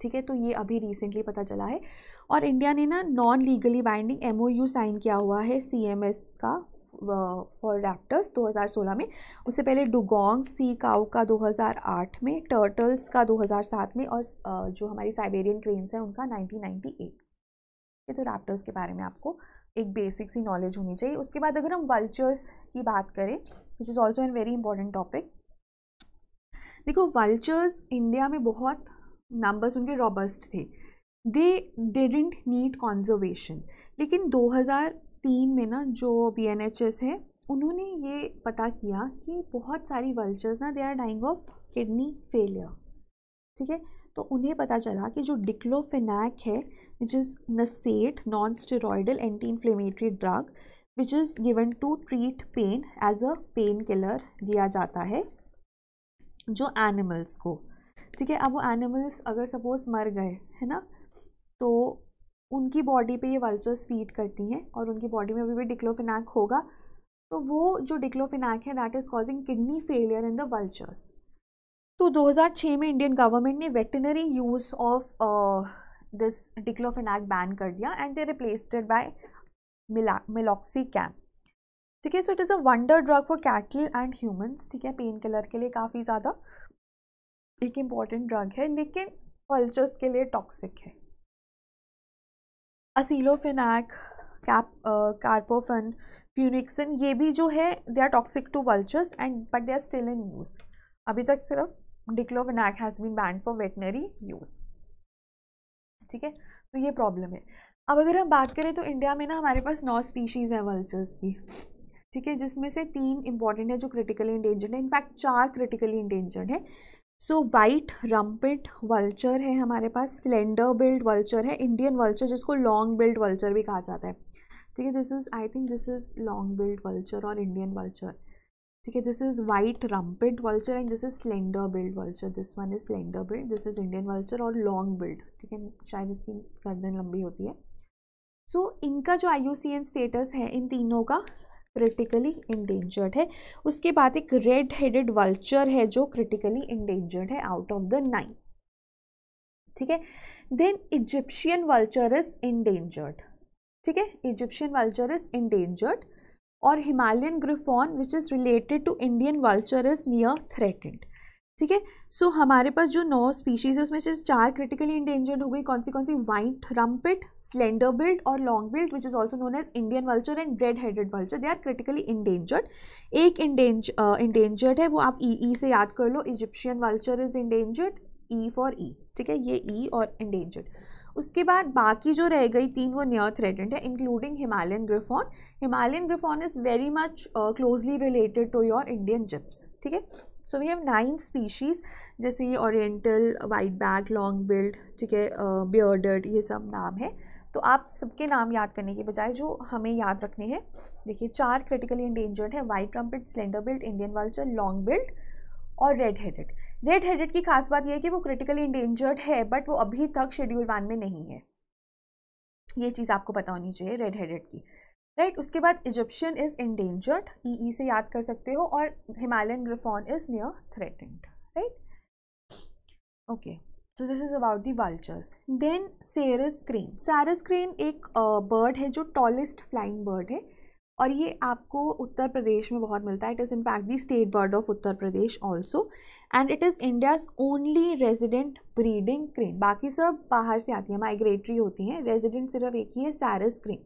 ठीक है तो ये अभी रिसेंटली पता चला है और इंडिया ने ना non legally binding M sign किया हुआ है सी का फॉर रैप्टर्स 2016 में उससे पहले डुगोंग सी काउ का 2008 में टर्टल्स का 2007 में और जो हमारी साइबेरियन ट्रेन्स हैं उनका 1998 है तो रैप्टर्स के बारे में आपको एक बेसिक सी नॉलेज होनी चाहिए उसके बाद अगर हम वल्चर्स की बात करें which is also an very important topic देखो वल्चर्स इंडिया में बहुत नंबर्स उनके रॉबस्ट थे दे डिडेंट नीड कॉन्जर्वेशन लेकिन 2003 में ना जो बी है उन्होंने ये पता किया कि बहुत सारी वल्चर्स ना they are dying of kidney failure ठीक है तो उन्हें पता चला कि जो डिक्लोफिनैक है which is NSAID non steroidal anti inflammatory drug which is given to treat pain as a painkiller दिया जाता है जो एनिमल्स को ठीक है अब वो एनिमल्स अगर सपोज मर गए है ना तो उनकी बॉडी पे ये वल्चर्स फीड करती हैं और उनकी बॉडी में अभी भी डिक्लोफिनैक होगा तो वो जो डिक्लोफिनैक है that is causing kidney failure in the vultures तो 2006 में इंडियन गवर्नमेंट ने veterinary use of this diclofenac ban कर दिया and they replaced by meloxicam ठीक है so it is a wonder drug for cattle and humans ठीक है पेन किलर के लिए काफ़ी ज़्यादा एक इम्पॉर्टेंट ड्रग है लेकिन पल्चर्स के लिए टॉक्सिक है असीलोफिनैक कैप कार्पोफन फ्यूनिक्सिन ये भी जो है they are toxic to vultures and but they are still in use अभी तक सिर्फ diclofenac has been banned for veterinary use ठीक है तो ये प्रॉब्लम है अब अगर हम बात करें तो इंडिया में ना हमारे पास नौ स्पीशीज़ हैं वल्चर्स की ठीक है जिसमें से तीन इंपॉर्टेंट है जो क्रिटिकली इंडेंजर्ड है इनफैक्ट चार क्रिटिकली इंडेंजर्ड है सो वाइट रम्पिट वल्चर है हमारे पास स्लेंडर बिल्ड वल्चर है इंडियन वल्चर जिसको लॉन्ग बिल्ड वल्चर भी कहा जाता है ठीक है this is I think this is long billed vulture और इंडियन वल्चर ठीक है this is white rumped vulture and this is slender billed vulture this one is slender billed this is Indian vulture और लॉन्ग बिल्ड ठीक है शायद इसकी गर्दन लंबी होती है सो so, इनका जो आई स्टेटस है इन तीनों का क्रिटिकली इंडेंजर्ड है उसके बाद एक रेड हेडेड वल्चर है जो क्रिटिकली इंडेंजर्ड है आउट ऑफ द नाइन ठीक है then Egyptian vulture is endangered ठीक है इजिप्शियन वल्चर इज इंडेंजर्ड और Himalayan griffon which is related to Indian vulture is near threatened ठीक है सो हमारे पास जो नौ स्पीशीज़ है उसमें से चार क्रिटिकली इंडेंजर्ड हो गई कौन सी कौन सी वाइट रम्पिट स्लेंडर बिल्ड और long billed which is also known as Indian vulture and red headed vulture they are critically endangered एक इंडेंजर्ड uh, है वो आप ई e, ई e से याद कर लो Egyptian vulture is endangered E for E ठीक है ये ई e और इंडेंजर्ड उसके बाद बाकी जो रह गई तीन वो नियर थ्रेडेंट है including Himalayan griffon Himalayan griffon is very much closely related to your Indian gyps ठीक है so we have nine species जैसे ये oriental white back long billed ठीक है बियर्डर्ड uh, ये सब नाम है तो आप सबके नाम याद करने के बजाय जो हमें याद रखने हैं देखिए चार क्रिटिकली इंडेंजर्ड है white rumped slender billed Indian vulture long billed और रेड हेडेड रेड हेडेड की खास बात यह है कि वो क्रिटिकली इंडेंजर्ड है बट वो अभी तक शेड्यूल वन में नहीं है ये चीज़ आपको पता होनी चाहिए रेड हेडेड की राइट right, उसके बाद इजिप्शियन इज़ इंडेंजर्ड ई से याद कर सकते हो और Himalayan griffon is near threatened right okay so this is about the vultures then sarus crane sarus crane एक बर्ड है जो टॉलेस्ट फ्लाइंग बर्ड है और ये आपको उत्तर प्रदेश में बहुत मिलता है it is in fact the state bird of Uttar Pradesh also and it is India's only resident breeding crane बाकी सब बाहर से आती है माइग्रेटरी होती हैं रेजिडेंट सिर्फ एक ही है सैरस क्रेन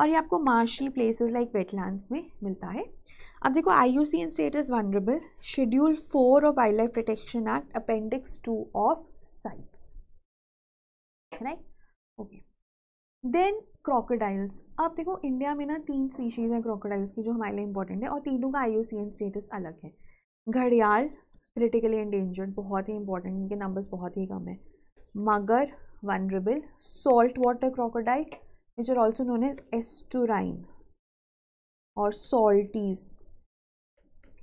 और ये आपको मार्शी प्लेसेस लाइक वेटलैंड्स में मिलता है अब देखो I U C N state is vulnerable schedule four of wild life protection act appendix two of CITES right okay then crocodiles अब देखो इंडिया में ना तीन स्पीशीज़ हैं क्रोकोडाइल्स की जो हमारे लिए इंपॉर्टेंट है और तीनों का आई स्टेटस अलग है घड़ियाल क्रिटिकली इंडेंजर्ड बहुत ही इंपॉर्टेंट इनके नंबर्स बहुत ही कम है mugger vulnerable salt water crocodile which are also known as estuarine और salties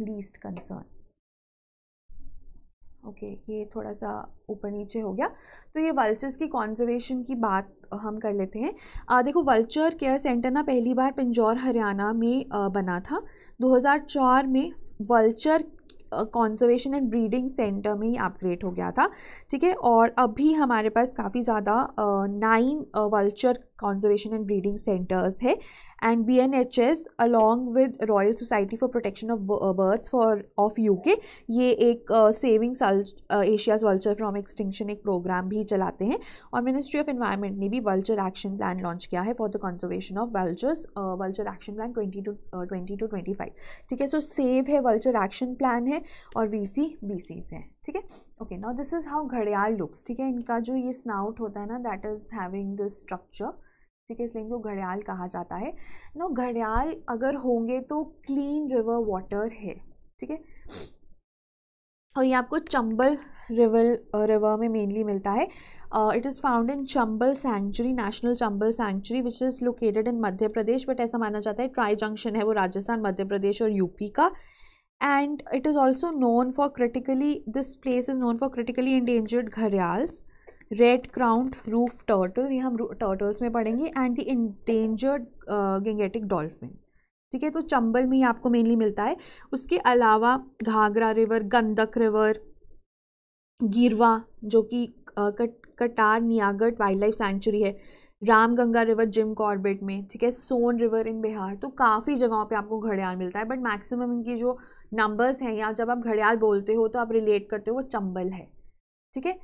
least concern okay okay, ये थोड़ा सा ऊपर नीचे हो गया तो ये वल्चर्स की कॉन्जर्वेशन की बात हम कर लेते हैं आ, देखो वल्चर केयर सेंटर ना पहली बार पिंजौर हरियाणा में आ, बना था 2004 में vulture conservation and breeding centre में ही अपग्रेड हो गया था ठीक है और अभी हमारे पास काफ़ी ज़्यादा nine vulture conservation and breeding centers है and B N H S along with royal society for protection of birds for of U K ये एक saving Asia's vulture from extinction एक प्रोग्राम भी चलाते हैं और मिनिस्ट्री ऑफ इन्वायरमेंट ने भी वल्चर एक्शन प्लान लॉन्च किया है for the conservation of vultures vulture action plan twenty two twenty two twenty five ठीक है सो सेव है वल्चर एक्शन प्लान है और वी सी बी सीज है ठीक है okay now this is how घड़ियाल लुक्स ठीक है इनका जो ये स्नाउट होता है ना that is having this structure उसी के इसलिए इनको घड़ियाल कहा जाता है नो घड़ियाल अगर होंगे तो क्लीन रिवर वाटर है ठीक है और ये आपको चंबल रिवर रिवर में मेनली मिलता है it is found in Chambal sanctuary national Chambal sanctuary which is located in Madhya Pradesh but ऐसा माना जाता है ट्राई जंक्शन है वो राजस्थान मध्य प्रदेश और यूपी का and it is also known for critically this place is known for critically endangered gharials red crowned roof turtle ये हम टर्टल्स में पढ़ेंगे and the endangered Gangetic dolphin ठीक है तो चंबल में ही आपको मेनली मिलता है उसके अलावा घाघरा रिवर गंदक रिवर गिरवा जो कि uh, कट कटार नियागढ़ वाइल्ड लाइफ सेंचुरी है रामगंगा रिवर जिम कॉर्बेट में ठीक है सोन रिवर इन बिहार तो काफ़ी जगहों पे आपको घड़ियाल मिलता है बट मैक्सिमम इनकी जो नंबर्स हैं या जब आप घड़ियाल बोलते हो तो आप रिलेट करते हो वो चंबल है ठीक है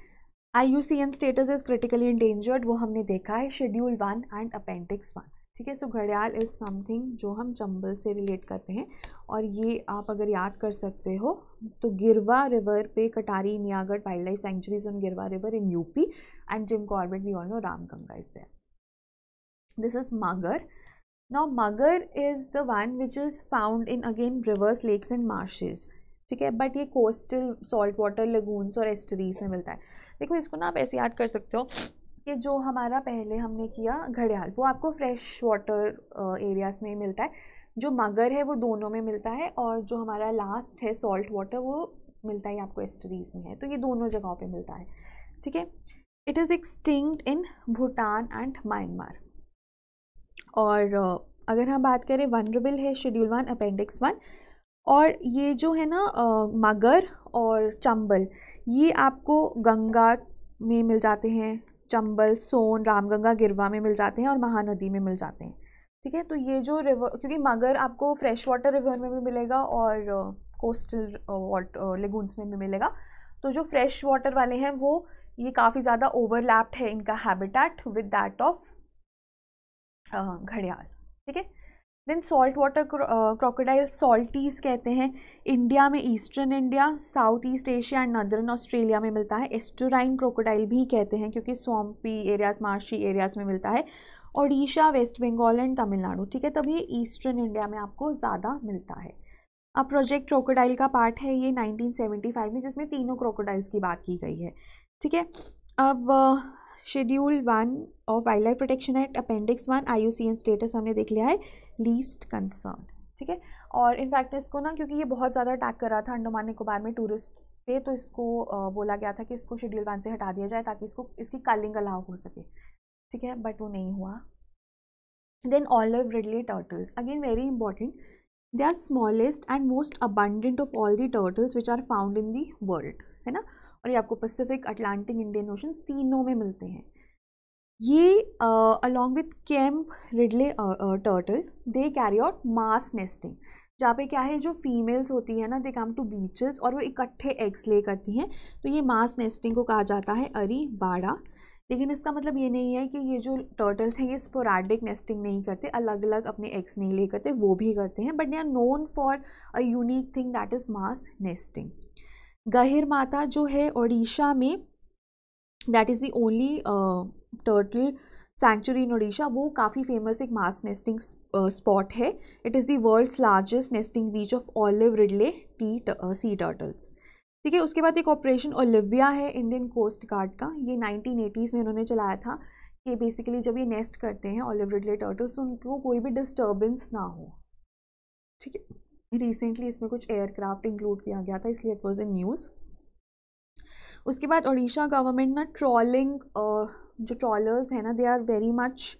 I status is critically endangered वो हमने देखा है schedule one and appendix one ठीक है सो घड़ियाल इज़ समथिंग जो हम चंबल से रिलेट करते हैं और ये आप अगर याद कर सकते हो तो गिरवा रिवर पे Katarniaghat wild life sanctuaries on Girwa river in UP and Jim Corbett we all know Ramganga is there this is mugger now mugger is the one which is found in again rivers lakes and marshes ठीक है बट ये कोस्टल सॉल्ट वाटर लगूनस और एस्टरीज में मिलता है देखो इसको ना आप ऐसे याद कर सकते हो कि जो हमारा पहले हमने किया घड़ियाल वो आपको फ्रेश वाटर एरियाज़ में मिलता है जो मगर है वो दोनों में मिलता है और जो हमारा लास्ट है सॉल्ट वाटर वो मिलता ही आपको एस्टरीज में है तो ये दोनों जगहों पे मिलता है ठीक है it is extinct in Bhutan and Myanmar और अगर हम बात करें वनरेबल है शेड्यूल वन अपेंडिक्स वन और ये जो है ना मगर और चंबल ये आपको गंगा में मिल जाते हैं चंबल सोन रामगंगा गिरवा में मिल जाते हैं और महानदी में मिल जाते हैं ठीक है तो ये जो रिवर क्योंकि मगर आपको फ्रेश वाटर रिवर में भी मिलेगा और कोस्टल वाटर लेगून्स में भी मिलेगा तो जो फ्रेश वाटर वाले हैं वो ये काफ़ी ज़्यादा ओवरलैप्ड है इनका हैबिटेट विद दैट ऑफ घड़ियाल ठीक है then salt water crocodile salties कहते हैं इंडिया में eastern India south east Asia and northern Australia में मिलता है एस्टोराइन क्रोकोडाइल भी कहते हैं क्योंकि स्वम्पी एरियाज मार्शी एरियाज में मिलता है ओडिशा वेस्ट बंगाल एंड तमिलनाडु ठीक है तब ये ईस्टर्न इंडिया में आपको ज़्यादा मिलता है अब प्रोजेक्ट क्रोकोडाइल का पार्ट है ये 1975 में जिसमें तीनों क्रोकोडाइल्स की बात की गई है ठीक है अब schedule one of wild life protection act appendix one I status हमने देख लिया है लीस्ट कंसर्न ठीक है और इन इसको ना क्योंकि ये बहुत ज़्यादा अटैक कर रहा था अंडमान निकोबार में टूरिस्ट पे तो इसको बोला गया था कि इसको शेड्यूल वन से हटा दिया जाए ताकि इसको इसकी कलिंग अलाव हो सके ठीक है बट वो नहीं हुआ then olive ridley turtles again very important they are smallest and most abundant of all the turtles which are found in the world है ना और ये आपको पैसिफिक अटलांटिक इंडियन ओशन तीनों में मिलते हैं ये along with Kemp ridley turtle they carry out mass nesting जहाँ पे क्या है जो फीमेल्स होती है ना दे कम टू बीचेस और वो इकट्ठे एग्स ले करती हैं तो ये मास नेस्टिंग को कहा जाता है अरी बाड़ा लेकिन इसका मतलब ये नहीं है कि ये जो टर्टल्स हैं ये स्पोराडिक नेस्टिंग नहीं करते अलग अलग अपने एग्स नहीं ले करते वो भी करते हैं but they are known for a unique thing that is mass nesting Gahirmatha जो है ओडिशा में that is the only turtle sanctuary in Odisha वो काफ़ी फेमस एक मास नेस्टिंग स्पॉट है it is the world's largest nesting beach of olive ridley the sea turtles ठीक है उसके बाद एक ऑपरेशन ओलिविया है इंडियन कोस्ट गार्ड का ये नाइनटीन एटीज में उन्होंने चलाया था कि बेसिकली जब ये नेस्ट करते हैं ऑलिव रिडले टर्टल्स उनको कोई भी डिस्टर्बेंस ना हो ठीक है रिसेंटली इसमें कुछ एयरक्राफ्ट इंक्लूड किया गया था इसलिए इट वॉज इन न्यूज़ उसके बाद ओडिशा गवर्नमेंट ना ट्रॉलिंग जो ट्रॉलर्स हैं ना they are very much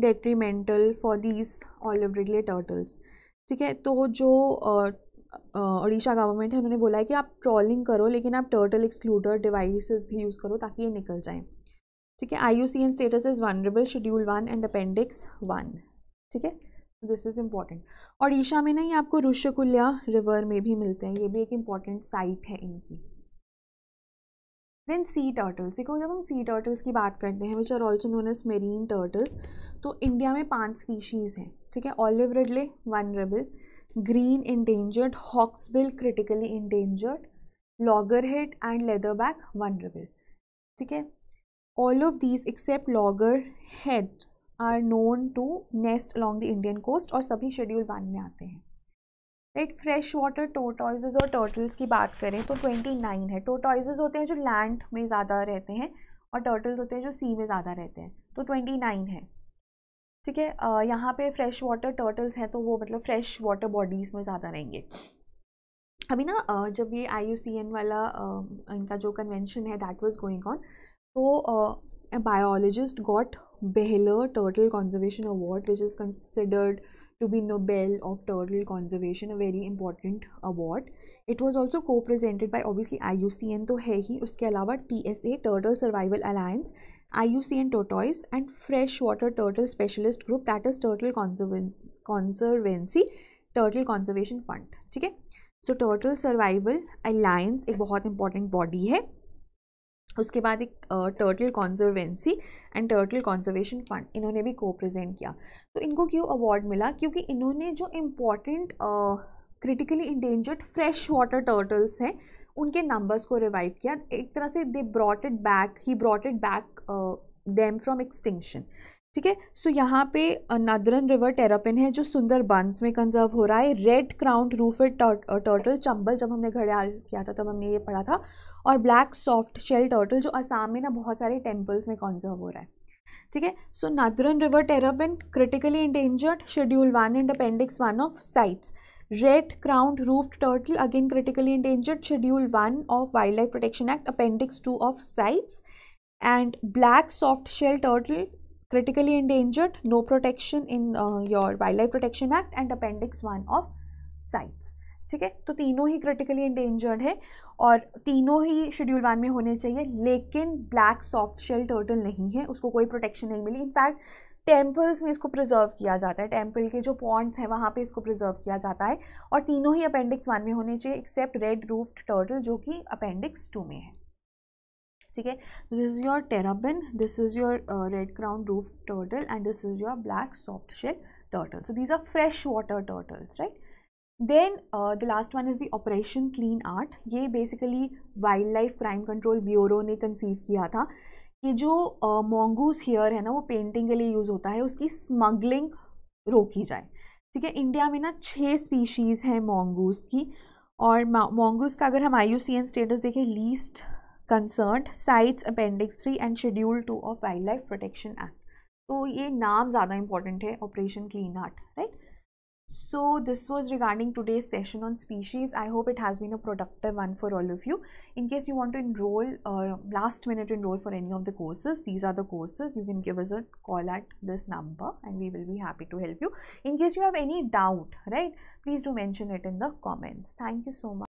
detrimental for these olive ridley turtles ठीक है तो जो ओडिशा गवर्नमेंट है उन्होंने बोला है कि आप ट्रॉलिंग करो लेकिन आप टर्टल एक्सक्लूडर डिवाइसेस भी यूज़ करो ताकि ये निकल जाएँ ठीक है I U C N status is vulnerable schedule one and appendix one ठीक है दिस इज़ इम्पॉर्टेंट और ईशा में ना ये आपको रुशकुल्या रिवर में भी मिलते हैं ये भी एक इम्पॉर्टेंट साइट है इनकी देन सी टर्टल्स देखो जब हम सी टर्टल्स की बात करते हैं which are also known as marine turtles तो इंडिया में पांच स्पीशीज़ हैं ठीक है olive ridley vulnerable green endangered hawksbill critically endangered loggerhead and leatherback vulnerable ठीक है all of these except loggerhead are known to nest along the Indian coast और सभी शेड्यूल वन में आते हैं राइट फ्रेश वाटर टोटॉइज और टर्टल्स की बात करें तो ट्वेंटी नाइन है टोटॉइज होते हैं जो लैंड में ज़्यादा रहते हैं और टर्टल्स होते हैं जो सी में ज़्यादा रहते हैं तो ट्वेंटी नाइन है ठीक है यहाँ पे फ्रेश वाटर टर्टल्स हैं तो वो मतलब फ्रेश वाटर बॉडीज़ में ज़्यादा रहेंगे अभी ना जब ये आई वाला इनका जो कन्वेंशन है दैट वॉज गोइंग ऑन तो a biologist got Behler Turtle Conservation Award, which is considered to be Nobel of Turtle Conservation, a very important award. It was also co-presented by obviously IUCN तो है ही उसके अलावा TSA Turtle Survival Alliance, IUCN Tortoise and Freshwater Turtle Specialist Group that is Turtle Conservancy, Conservancy Turtle Conservation Fund ठीक है सो टर्टल सर्वाइवल अलायंस एक बहुत इंपॉर्टेंट बॉडी है उसके बाद एक turtle conservancy and turtle conservation fund इन्होंने भी को प्रजेंट किया तो इनको क्यों अवार्ड मिला क्योंकि इन्होंने जो important critically endangered fresh water turtles हैं उनके नंबर्स को रिवाइव किया एक तरह से they brought it back he brought it back them from extinction ठीक है सो यहाँ पे नादरन रिवर टेरापिन है जो सुंदर बांस में कंजर्व हो रहा है red crowned roofed turtle Chambal जब हमने घड़ियाल किया था तब हमने ये पढ़ा था और ब्लैक सॉफ्ट शेल टर्टल जो असम में ना बहुत सारे टेम्पल्स में कंजर्व हो रहा है ठीक है so northern river terrapin critically endangered schedule one and appendix one of CITES red crowned roof turtle again critically endangered schedule one of wild life protection act appendix two of CITES and black soft shell turtle critically endangered, no protection in uh, your Wildlife Protection Act and Appendix 1 of sites. ठीक है तो तीनों ही क्रिटिकली इंडेंजर्ड है और तीनों ही शेड्यूल वन में होने चाहिए लेकिन ब्लैक सॉफ्ट शेल टर्टल नहीं है उसको कोई प्रोटेक्शन नहीं मिली इनफैक्ट टेम्पल्स में इसको प्रिजर्व किया जाता है टेम्पल के जो पॉइंट्स हैं वहाँ पे इसको प्रिजर्व किया जाता है और तीनों ही अपेंडिक्स वन में होने चाहिए एक्सेप्ट रेड रूफ्ड टर्टल जो कि अपेंडिक्स टू में है ठीक है this is your terrapin this is your red crown roof turtle and this is your black soft shell turtle so these are fresh water turtles right then the last one is the operation clean art ये basically wild life crime control bureau ने कंसीव किया था कि जो मोंगूस uh, हेयर है ना वो पेंटिंग के लिए यूज होता है उसकी स्मगलिंग रोकी जाए ठीक है इंडिया में ना छः स्पीशीज़ हैं मोंगूस की और मोंगूस का अगर हम I U C N status देखें least concerned sites, appendix 3 and schedule 2 of wildlife protection act तो ये नाम ज़्यादा इम्पॉर्टेंट है operation clean heart right So this was regarding today's session on species. I hope it has been a productive one for all of you. In case you want to enroll, uh, last minute enroll for any of the courses, these are the courses. You can give us a call at this number and we will be happy to help you. In case you have any doubt, right, please do mention it in the comments. Thank you so much.